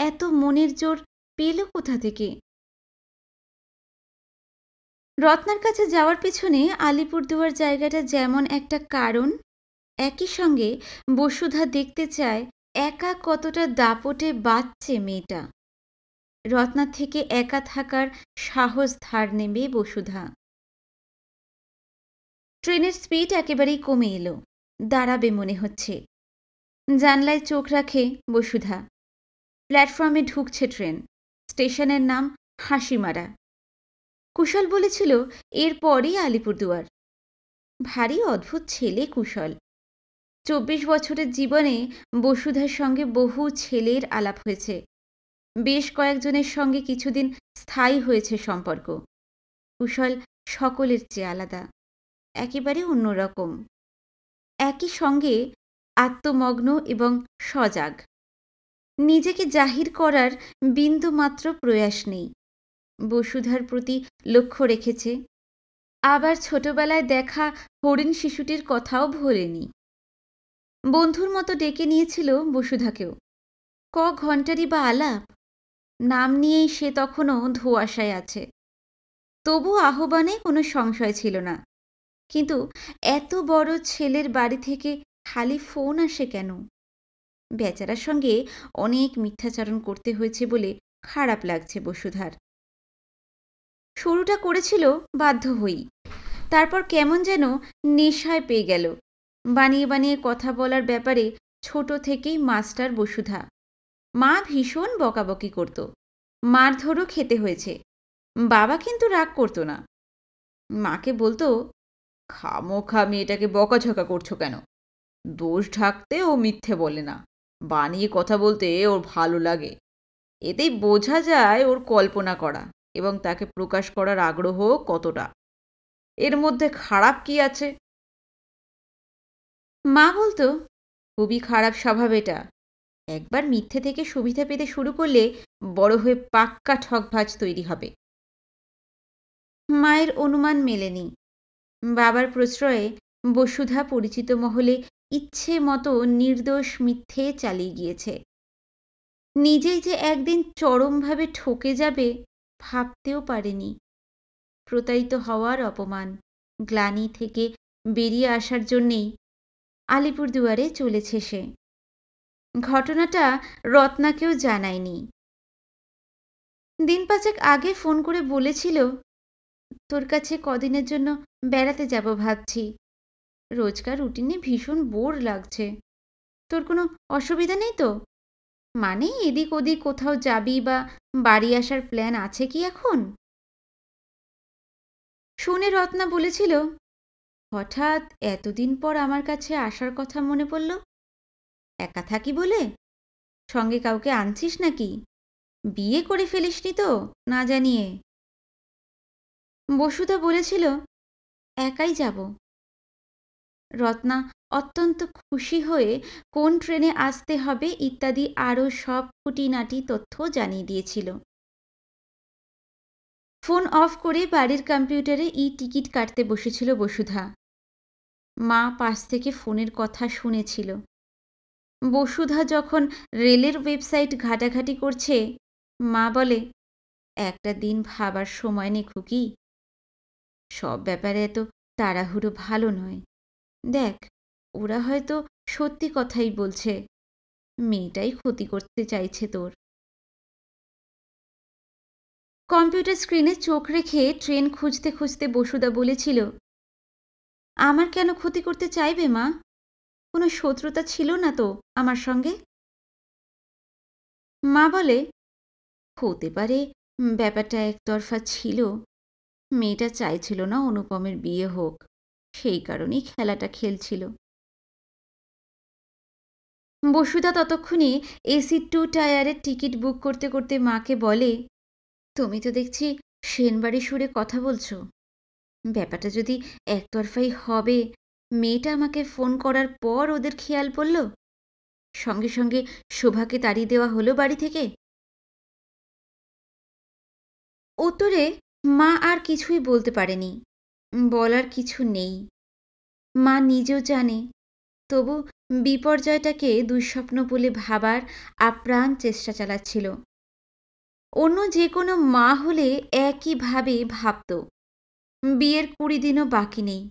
এত মনের জোর পেল কোথা থেকে রত্নার কাছে যাওয়ার পেছনে আলিপুরদুয়ার জায়গাটা যেমন একটা কারণ একই সঙ্গে বসুধা দেখতে চায় একা কতটা দাপটে বাঁচছে মেয়েটা রত্না থেকে একা থাকার সাহস ধার নেবে বসুধা ট্রেনের স্পিড একেবারেই কমে এলো দাঁড়াবে মনে হচ্ছে জানলায় চোখ রাখে বসুধা প্ল্যাটফর্মে ঢুকছে ট্রেন স্টেশনের নাম হাসিমারা কুশল বলেছিল এরপরই আলিপুরদুয়ার ভারী অদ্ভুত ছেলে কুশল চব্বিশ বছরের জীবনে বসুধার সঙ্গে বহু ছেলের আলাপ হয়েছে বেশ কয়েকজনের সঙ্গে কিছুদিন স্থায়ী হয়েছে সম্পর্ক কুশল সকলের চেয়ে আলাদা একেবারে অন্যরকম একই সঙ্গে আত্মমগ্ন এবং সজাগ নিজেকে জাহির করার বিন্দুমাত্র প্রয়াস নেই বসুধার প্রতি লক্ষ্য রেখেছে আবার ছোটবেলায় দেখা হরিণ শিশুটির কথাও ভোলেনি বন্ধুর মতো ডেকে নিয়েছিল বসুধাকেও ক ঘন্টারই বা আলাপ নাম নিয়েই সে তখনও ধোয়াশায় আছে তবু আহ্বানে কোনো সংশয় ছিল না কিন্তু এত বড় ছেলের বাড়ি থেকে খালি ফোন আসে কেন বেচারার সঙ্গে অনেক মিথ্যাচারণ করতে হয়েছে বলে খারাপ লাগছে বসুধার শুরুটা করেছিল বাধ্য হই তারপর কেমন যেন নেশায় পেয়ে গেল বানিয়ে বানিয়ে কথা বলার ব্যাপারে ছোট থেকেই মাস্টার বসুধা মা ভীষণ বকাবকি করত মারধরও খেতে হয়েছে বাবা কিন্তু রাগ করতো না মাকে বলতো খামোখা মেয়েটাকে বকাঝকা করছো কেন দোষ ঢাকতে ও মিথ্যে বলে না বানিয়ে কথা বলতে ওর ভালো লাগে এতেই বোঝা যায় ওর কল্পনা করা এবং তাকে প্রকাশ করার আগ্রহ কতটা এর মধ্যে খারাপ কি আছে মা বলতো খুবই খারাপ স্বভাব এটা একবার মিথ্যে থেকে সুবিধা পেতে শুরু করলে বড় হয়ে পাক্কা ঠকভাজ তৈরি হবে মায়ের অনুমান মেলেনি বাবার প্রশ্রয়ে বসুধা পরিচিত মহলে ইচ্ছে মতো নির্দোষ মিথ্যে চালিয়ে গিয়েছে নিজেই যে একদিন চরমভাবে ঠকে যাবে ভাবতেও পারেনি প্রতারিত হওয়ার অপমান গ্লানি থেকে বেরিয়ে আসার জন্যেই আলিপুরদুয়ারে চলেছে সে ঘটনাটা রত্নাকেও জানায়নি দিন পাঁচেক আগে ফোন করে বলেছিল তোর কাছে কদিনের জন্য বেড়াতে যাব ভাবছি রোজকার রুটিনে ভীষণ বোর লাগছে তোর কোনো অসুবিধা নেই তো মানে এদিক ওদিক কোথাও যাবি বা বাড়ি আসার প্ল্যান আছে কি এখন শুনে রত্না বলেছিল হঠাৎ এতদিন পর আমার কাছে আসার কথা মনে পড়ল একা থাকি বলে সঙ্গে কাউকে আনছিস নাকি বিয়ে করে ফেলিসনি তো না জানিয়ে বসুদা বলেছিল একাই যাব রত্না অত্যন্ত খুশি হয়ে কোন ট্রেনে আসতে হবে ইত্যাদি আরও সব খুঁটিনাটি তথ্য জানিয়ে দিয়েছিল ফোন অফ করে বাড়ির কম্পিউটারে ই টিকিট কাটতে বসেছিল বসুধা মা পাশ থেকে ফোনের কথা শুনেছিল বসুধা যখন রেলের ওয়েবসাইট ঘাটাঘাটি করছে মা বলে একটা দিন ভাবার সময় নে খুকি সব ব্যাপারে এত তাড়াহুড়ো ভালো নয় দেখ ওরা হয়তো সত্যি কথাই বলছে মেয়েটাই ক্ষতি করতে চাইছে তোর কম্পিউটার স্ক্রিনে চোখ রেখে ট্রেন খুঁজতে খুঁজতে বসুদা বলেছিল আমার কেন ক্ষতি করতে চাইবে মা কোনো শত্রুতা ছিল না তো আমার সঙ্গে মা বলে হতে পারে ব্যাপারটা একতরফা ছিল মেয়েটা চাইছিল না অনুপমের বিয়ে হোক সেই কারণেই খেলাটা খেলছিল বসুদা ততক্ষণে এসি টু টায়ারের টিকিট বুক করতে করতে মাকে বলে তুমি তো দেখছি সেনবাড়ি সুরে কথা বলছো ব্যাপারটা যদি একতরফাই হবে মেয়েটা আমাকে ফোন করার পর ওদের খেয়াল পড়ল সঙ্গে সঙ্গে শোভাকে তাড়িয়ে দেওয়া হলো বাড়ি থেকে উত্তরে মা আর কিছুই বলতে পারেনি বলার কিছু নেই মা নিজেও জানে তবু বিপর্যয়টাকে দুঃস্বপ্ন বলে ভাবার আপ্রাণ চেষ্টা চালাচ্ছিল অন্য যে কোনো মা হলে একইভাবে ভাবত বিয়ের কুড়ি দিনও বাকি নেই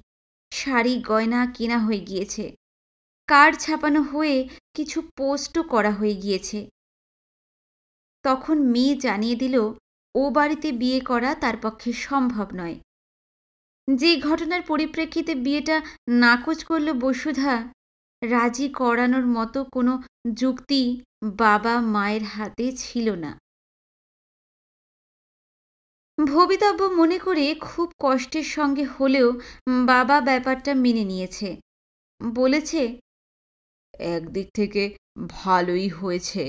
শাড়ি গয়না কেনা হয়ে গিয়েছে কার্ড ছাপানো হয়ে কিছু পোস্টও করা হয়ে গিয়েছে তখন মেয়ে জানিয়ে দিল ও বাড়িতে বিয়ে করা তার পক্ষে সম্ভব নয় যে ঘটনার পরিপ্রেক্ষিতে বিয়েটা নাকচ করল বসুধা রাজি করানোর মতো কোনো যুক্তি বাবা মায়ের হাতে ছিল না ভবিতব্য মনে করে খুব কষ্টের সঙ্গে হলেও বাবা ব্যাপারটা মেনে নিয়েছে বলেছে একদিক থেকে ভালোই হয়েছে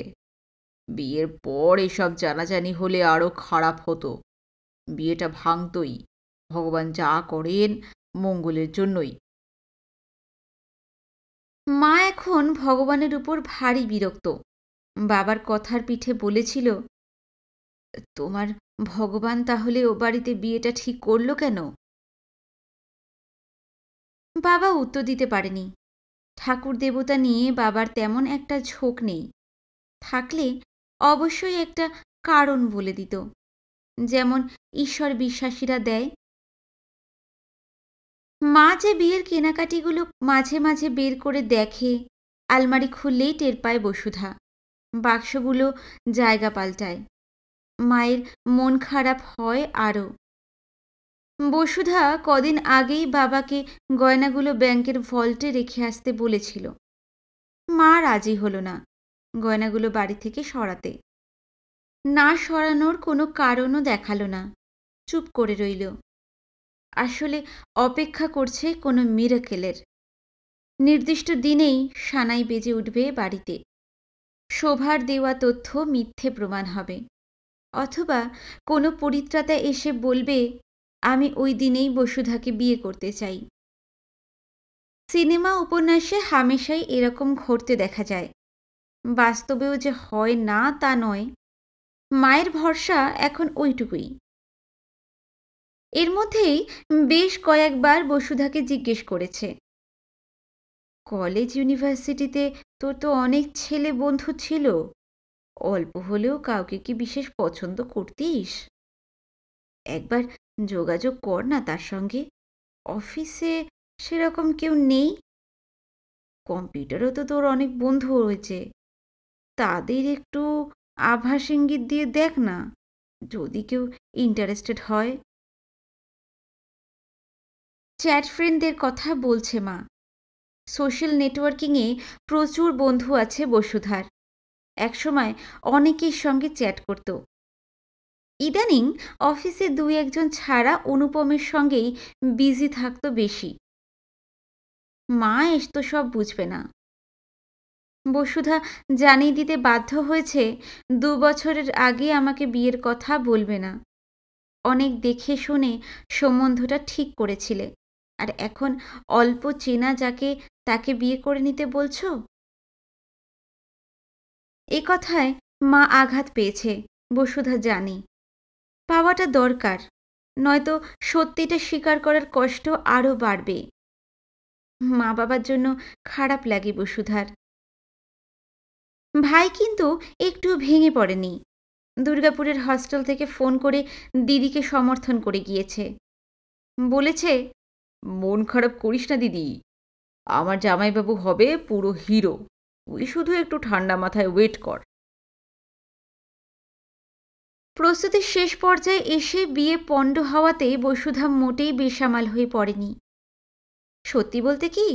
বিয়ের পর এসব জানাজানি হলে আরও খারাপ হতো বিয়েটা ভাঙতই ভগবান যা করেন মঙ্গলের জন্যই মা এখন ভগবানের উপর ভারী বিরক্ত বাবার কথার পিঠে বলেছিল তোমার ভগবান তাহলে ও বাড়িতে বিয়েটা ঠিক করলো কেন বাবা উত্তর দিতে পারেনি ঠাকুর দেবতা নিয়ে বাবার তেমন একটা ঝোঁক নেই থাকলে অবশ্যই একটা কারণ বলে দিত যেমন ঈশ্বর বিশ্বাসীরা দেয় মা যে বিয়ের কেনাকাটিগুলো মাঝে মাঝে বের করে দেখে আলমারি খুললেই টের পায় বসুধা বাক্সগুলো জায়গা পাল্টায় মায়ের মন খারাপ হয় আরও বসুধা কদিন আগেই বাবাকে গয়নাগুলো ব্যাংকের ভল্টে রেখে আসতে বলেছিল মা রাজি হলো না গয়নাগুলো বাড়ি থেকে সরাতে না সরানোর কোনো কারণও দেখালো না চুপ করে রইল আসলে অপেক্ষা করছে কোনো মিরাকেলের নির্দিষ্ট দিনেই সানাই বেজে উঠবে বাড়িতে শোভার দেওয়া তথ্য মিথ্যে প্রমাণ হবে অথবা কোনো পরিত্রাতা এসে বলবে আমি ওই দিনেই বসুধাকে বিয়ে করতে চাই সিনেমা উপন্যাসে হামেশাই এরকম ঘটতে দেখা যায় বাস্তবেও যে হয় না তা নয় মায়ের ভরসা এখন ওইটুকুই এর মধ্যেই বেশ কয়েকবার বসুধাকে জিজ্ঞেস করেছে কলেজ ইউনিভার্সিটিতে তোর তো অনেক ছেলে বন্ধু ছিল অল্প হলেও কাউকে কি বিশেষ পছন্দ করতিস একবার যোগাযোগ কর না তার সঙ্গে অফিসে সেরকম কেউ নেই কম্পিউটারও তো তোর অনেক বন্ধু হয়েছে তাদের একটু আভাস ইঙ্গিত দিয়ে দেখ না যদি কেউ ইন্টারেস্টেড হয় চ্যাট ফ্রেন্ডদের কথা বলছে মা সোশ্যাল নেটওয়ার্কিংয়ে প্রচুর বন্ধু আছে বসুধার একসময় অনেকের সঙ্গে চ্যাট করত ইদানিং অফিসে দুই একজন ছাড়া অনুপমের সঙ্গেই বিজি থাকতো বেশি মা এস তো সব বুঝবে না বসুধা জানিয়ে দিতে বাধ্য হয়েছে দু বছরের আগে আমাকে বিয়ের কথা বলবে না অনেক দেখে শুনে সম্বন্ধটা ঠিক করেছিলে আর এখন অল্প চেনা যাকে তাকে বিয়ে করে নিতে বলছো এ কথায় মা আঘাত পেয়েছে বসুধা জানি পাওয়াটা দরকার নয়তো সত্যিটা স্বীকার করার কষ্ট আরও বাড়বে মা বাবার জন্য খারাপ লাগে বসুধার ভাই কিন্তু একটু ভেঙে পড়েনি দুর্গাপুরের হস্টেল থেকে ফোন করে দিদিকে সমর্থন করে গিয়েছে বলেছে মন খারাপ করিস না দিদি আমার জামাইবাবু হবে পুরো হিরো তুই শুধু একটু ঠান্ডা মাথায় ওয়েট কর প্রস্তুতির শেষ পর্যায়ে এসে বিয়ে পণ্ড হওয়াতে বসুধাম মোটেই বেসামাল হয়ে পড়েনি সত্যি বলতে কি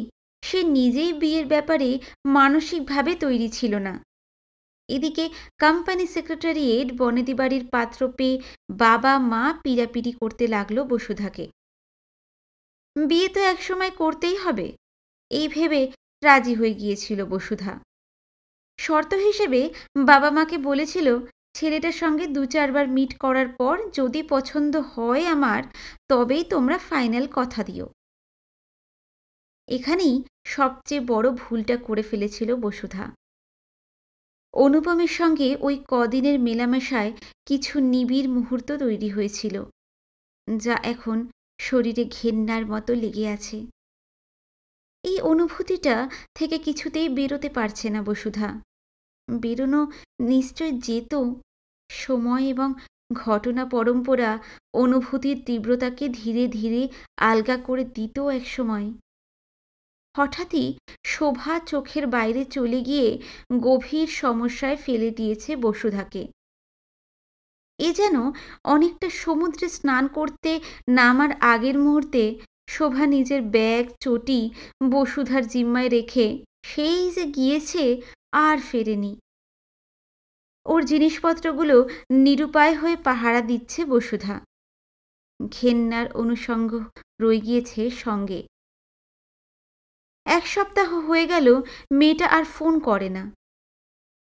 সে নিজেই বিয়ের ব্যাপারে মানসিকভাবে তৈরি ছিল না এদিকে কোম্পানি সেক্রেটারিয়েট বনেদি বাড়ির পাত্র পেয়ে বাবা মা পিড়াপিড়ি করতে লাগলো বসুধাকে বিয়ে তো একসময় করতেই হবে এই ভেবে রাজি হয়ে গিয়েছিল বসুধা শর্ত হিসেবে বাবা মাকে বলেছিল ছেলেটার সঙ্গে দু চারবার মিট করার পর যদি পছন্দ হয় আমার তবেই তোমরা ফাইনাল কথা দিও এখানেই সবচেয়ে বড় ভুলটা করে ফেলেছিল বসুধা অনুপমের সঙ্গে ওই কদিনের মেলামেশায় কিছু নিবিড় মুহূর্ত তৈরি হয়েছিল যা এখন শরীরে ঘেন্নার মতো লেগে আছে এই অনুভূতিটা থেকে কিছুতেই বেরোতে পারছে না বসুধা বেরোনো নিশ্চয় যেত সময় এবং ঘটনা পরম্পরা অনুভূতির তীব্রতাকে ধীরে ধীরে আলগা করে দিত এক সময় হঠাৎই শোভা চোখের বাইরে চলে গিয়ে গভীর সমস্যায় ফেলে দিয়েছে বসুধাকে এ যেন অনেকটা সমুদ্রে স্নান করতে নামার আগের মুহূর্তে শোভা নিজের ব্যাগ চটি বসুধার জিম্মায় রেখে সেই যে গিয়েছে আর ফেরেনি ওর জিনিসপত্রগুলো নিরুপায় হয়ে পাহারা দিচ্ছে বসুধা ঘেন্নার অনুষঙ্গ রয়ে গিয়েছে সঙ্গে এক সপ্তাহ হয়ে গেল মেয়েটা আর ফোন করে না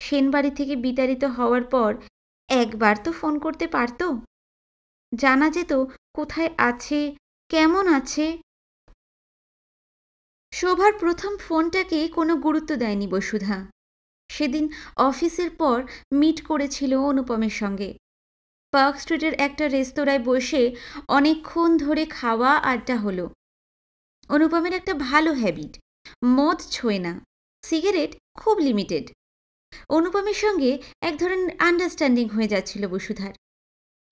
সেনবাড়ি থেকে বিতাড়িত হওয়ার পর একবার তো ফোন করতে পারত জানা যেত কোথায় আছে কেমন আছে শোভার প্রথম ফোনটাকে কোনো গুরুত্ব দেয়নি বসুধা সেদিন অফিসের পর মিট করেছিল অনুপমের সঙ্গে পার্ক স্ট্রিটের একটা রেস্তোরাঁয় বসে অনেকক্ষণ ধরে খাওয়া আড্ডা হলো অনুপমের একটা ভালো হ্যাবিট মদ ছোঁয় না সিগারেট খুব লিমিটেড অনুপমের সঙ্গে এক ধরনের আন্ডারস্ট্যান্ডিং হয়ে যাচ্ছিল বসুধার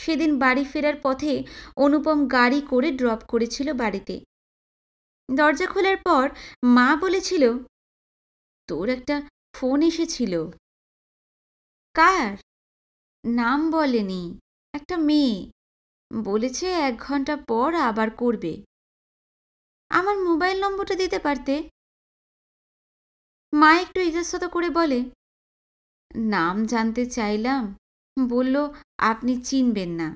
সেদিন বাড়ি ফেরার পথে অনুপম গাড়ি করে ড্রপ করেছিল বাড়িতে দরজা খোলার পর মা বলেছিল তোর একটা ফোন এসেছিল কার নাম বলেনি একটা মেয়ে বলেছে এক ঘন্টা পর আবার করবে আমার মোবাইল নম্বরটা দিতে পারতে মা একটু ইজাস্ত করে বলে নাম জানতে চাইলাম বলল আপনি চিনবেন না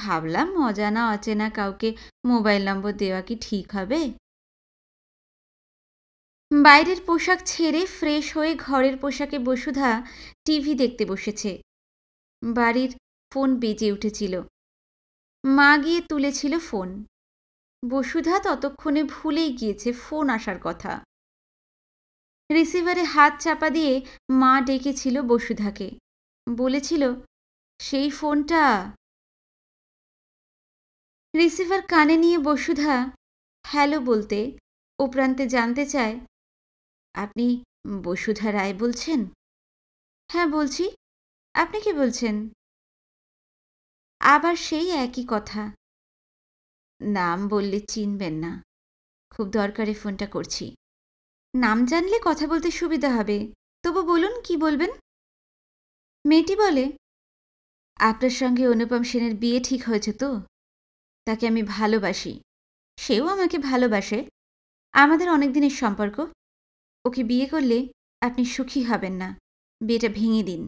ভাবলাম অজানা অচেনা কাউকে মোবাইল নম্বর দেওয়া কি ঠিক হবে বাইরের পোশাক ছেড়ে ফ্রেশ হয়ে ঘরের পোশাকে বসুধা টিভি দেখতে বসেছে বাড়ির ফোন বেজে উঠেছিল মা গিয়ে তুলেছিল ফোন বসুধা ততক্ষণে ভুলেই গিয়েছে ফোন আসার কথা রিসিভারে হাত চাপা দিয়ে মা ডেকেছিল বসুধাকে বলেছিল সেই ফোনটা রিসিভার কানে নিয়ে বসুধা হ্যালো বলতে ও প্রান্তে জানতে চায় আপনি বসুধা রায় বলছেন হ্যাঁ বলছি আপনি কি বলছেন আবার সেই একই কথা নাম বললে চিনবেন না খুব দরকারে ফোনটা করছি নাম জানলে কথা বলতে সুবিধা হবে তবু বলুন কি বলবেন মেয়েটি বলে আপনার সঙ্গে অনুপম সেনের বিয়ে ঠিক হয়েছে তো তাকে আমি ভালোবাসি সেও আমাকে ভালোবাসে আমাদের অনেক দিনের সম্পর্ক ওকে বিয়ে করলে আপনি সুখী হবেন না বিয়েটা ভেঙে দিন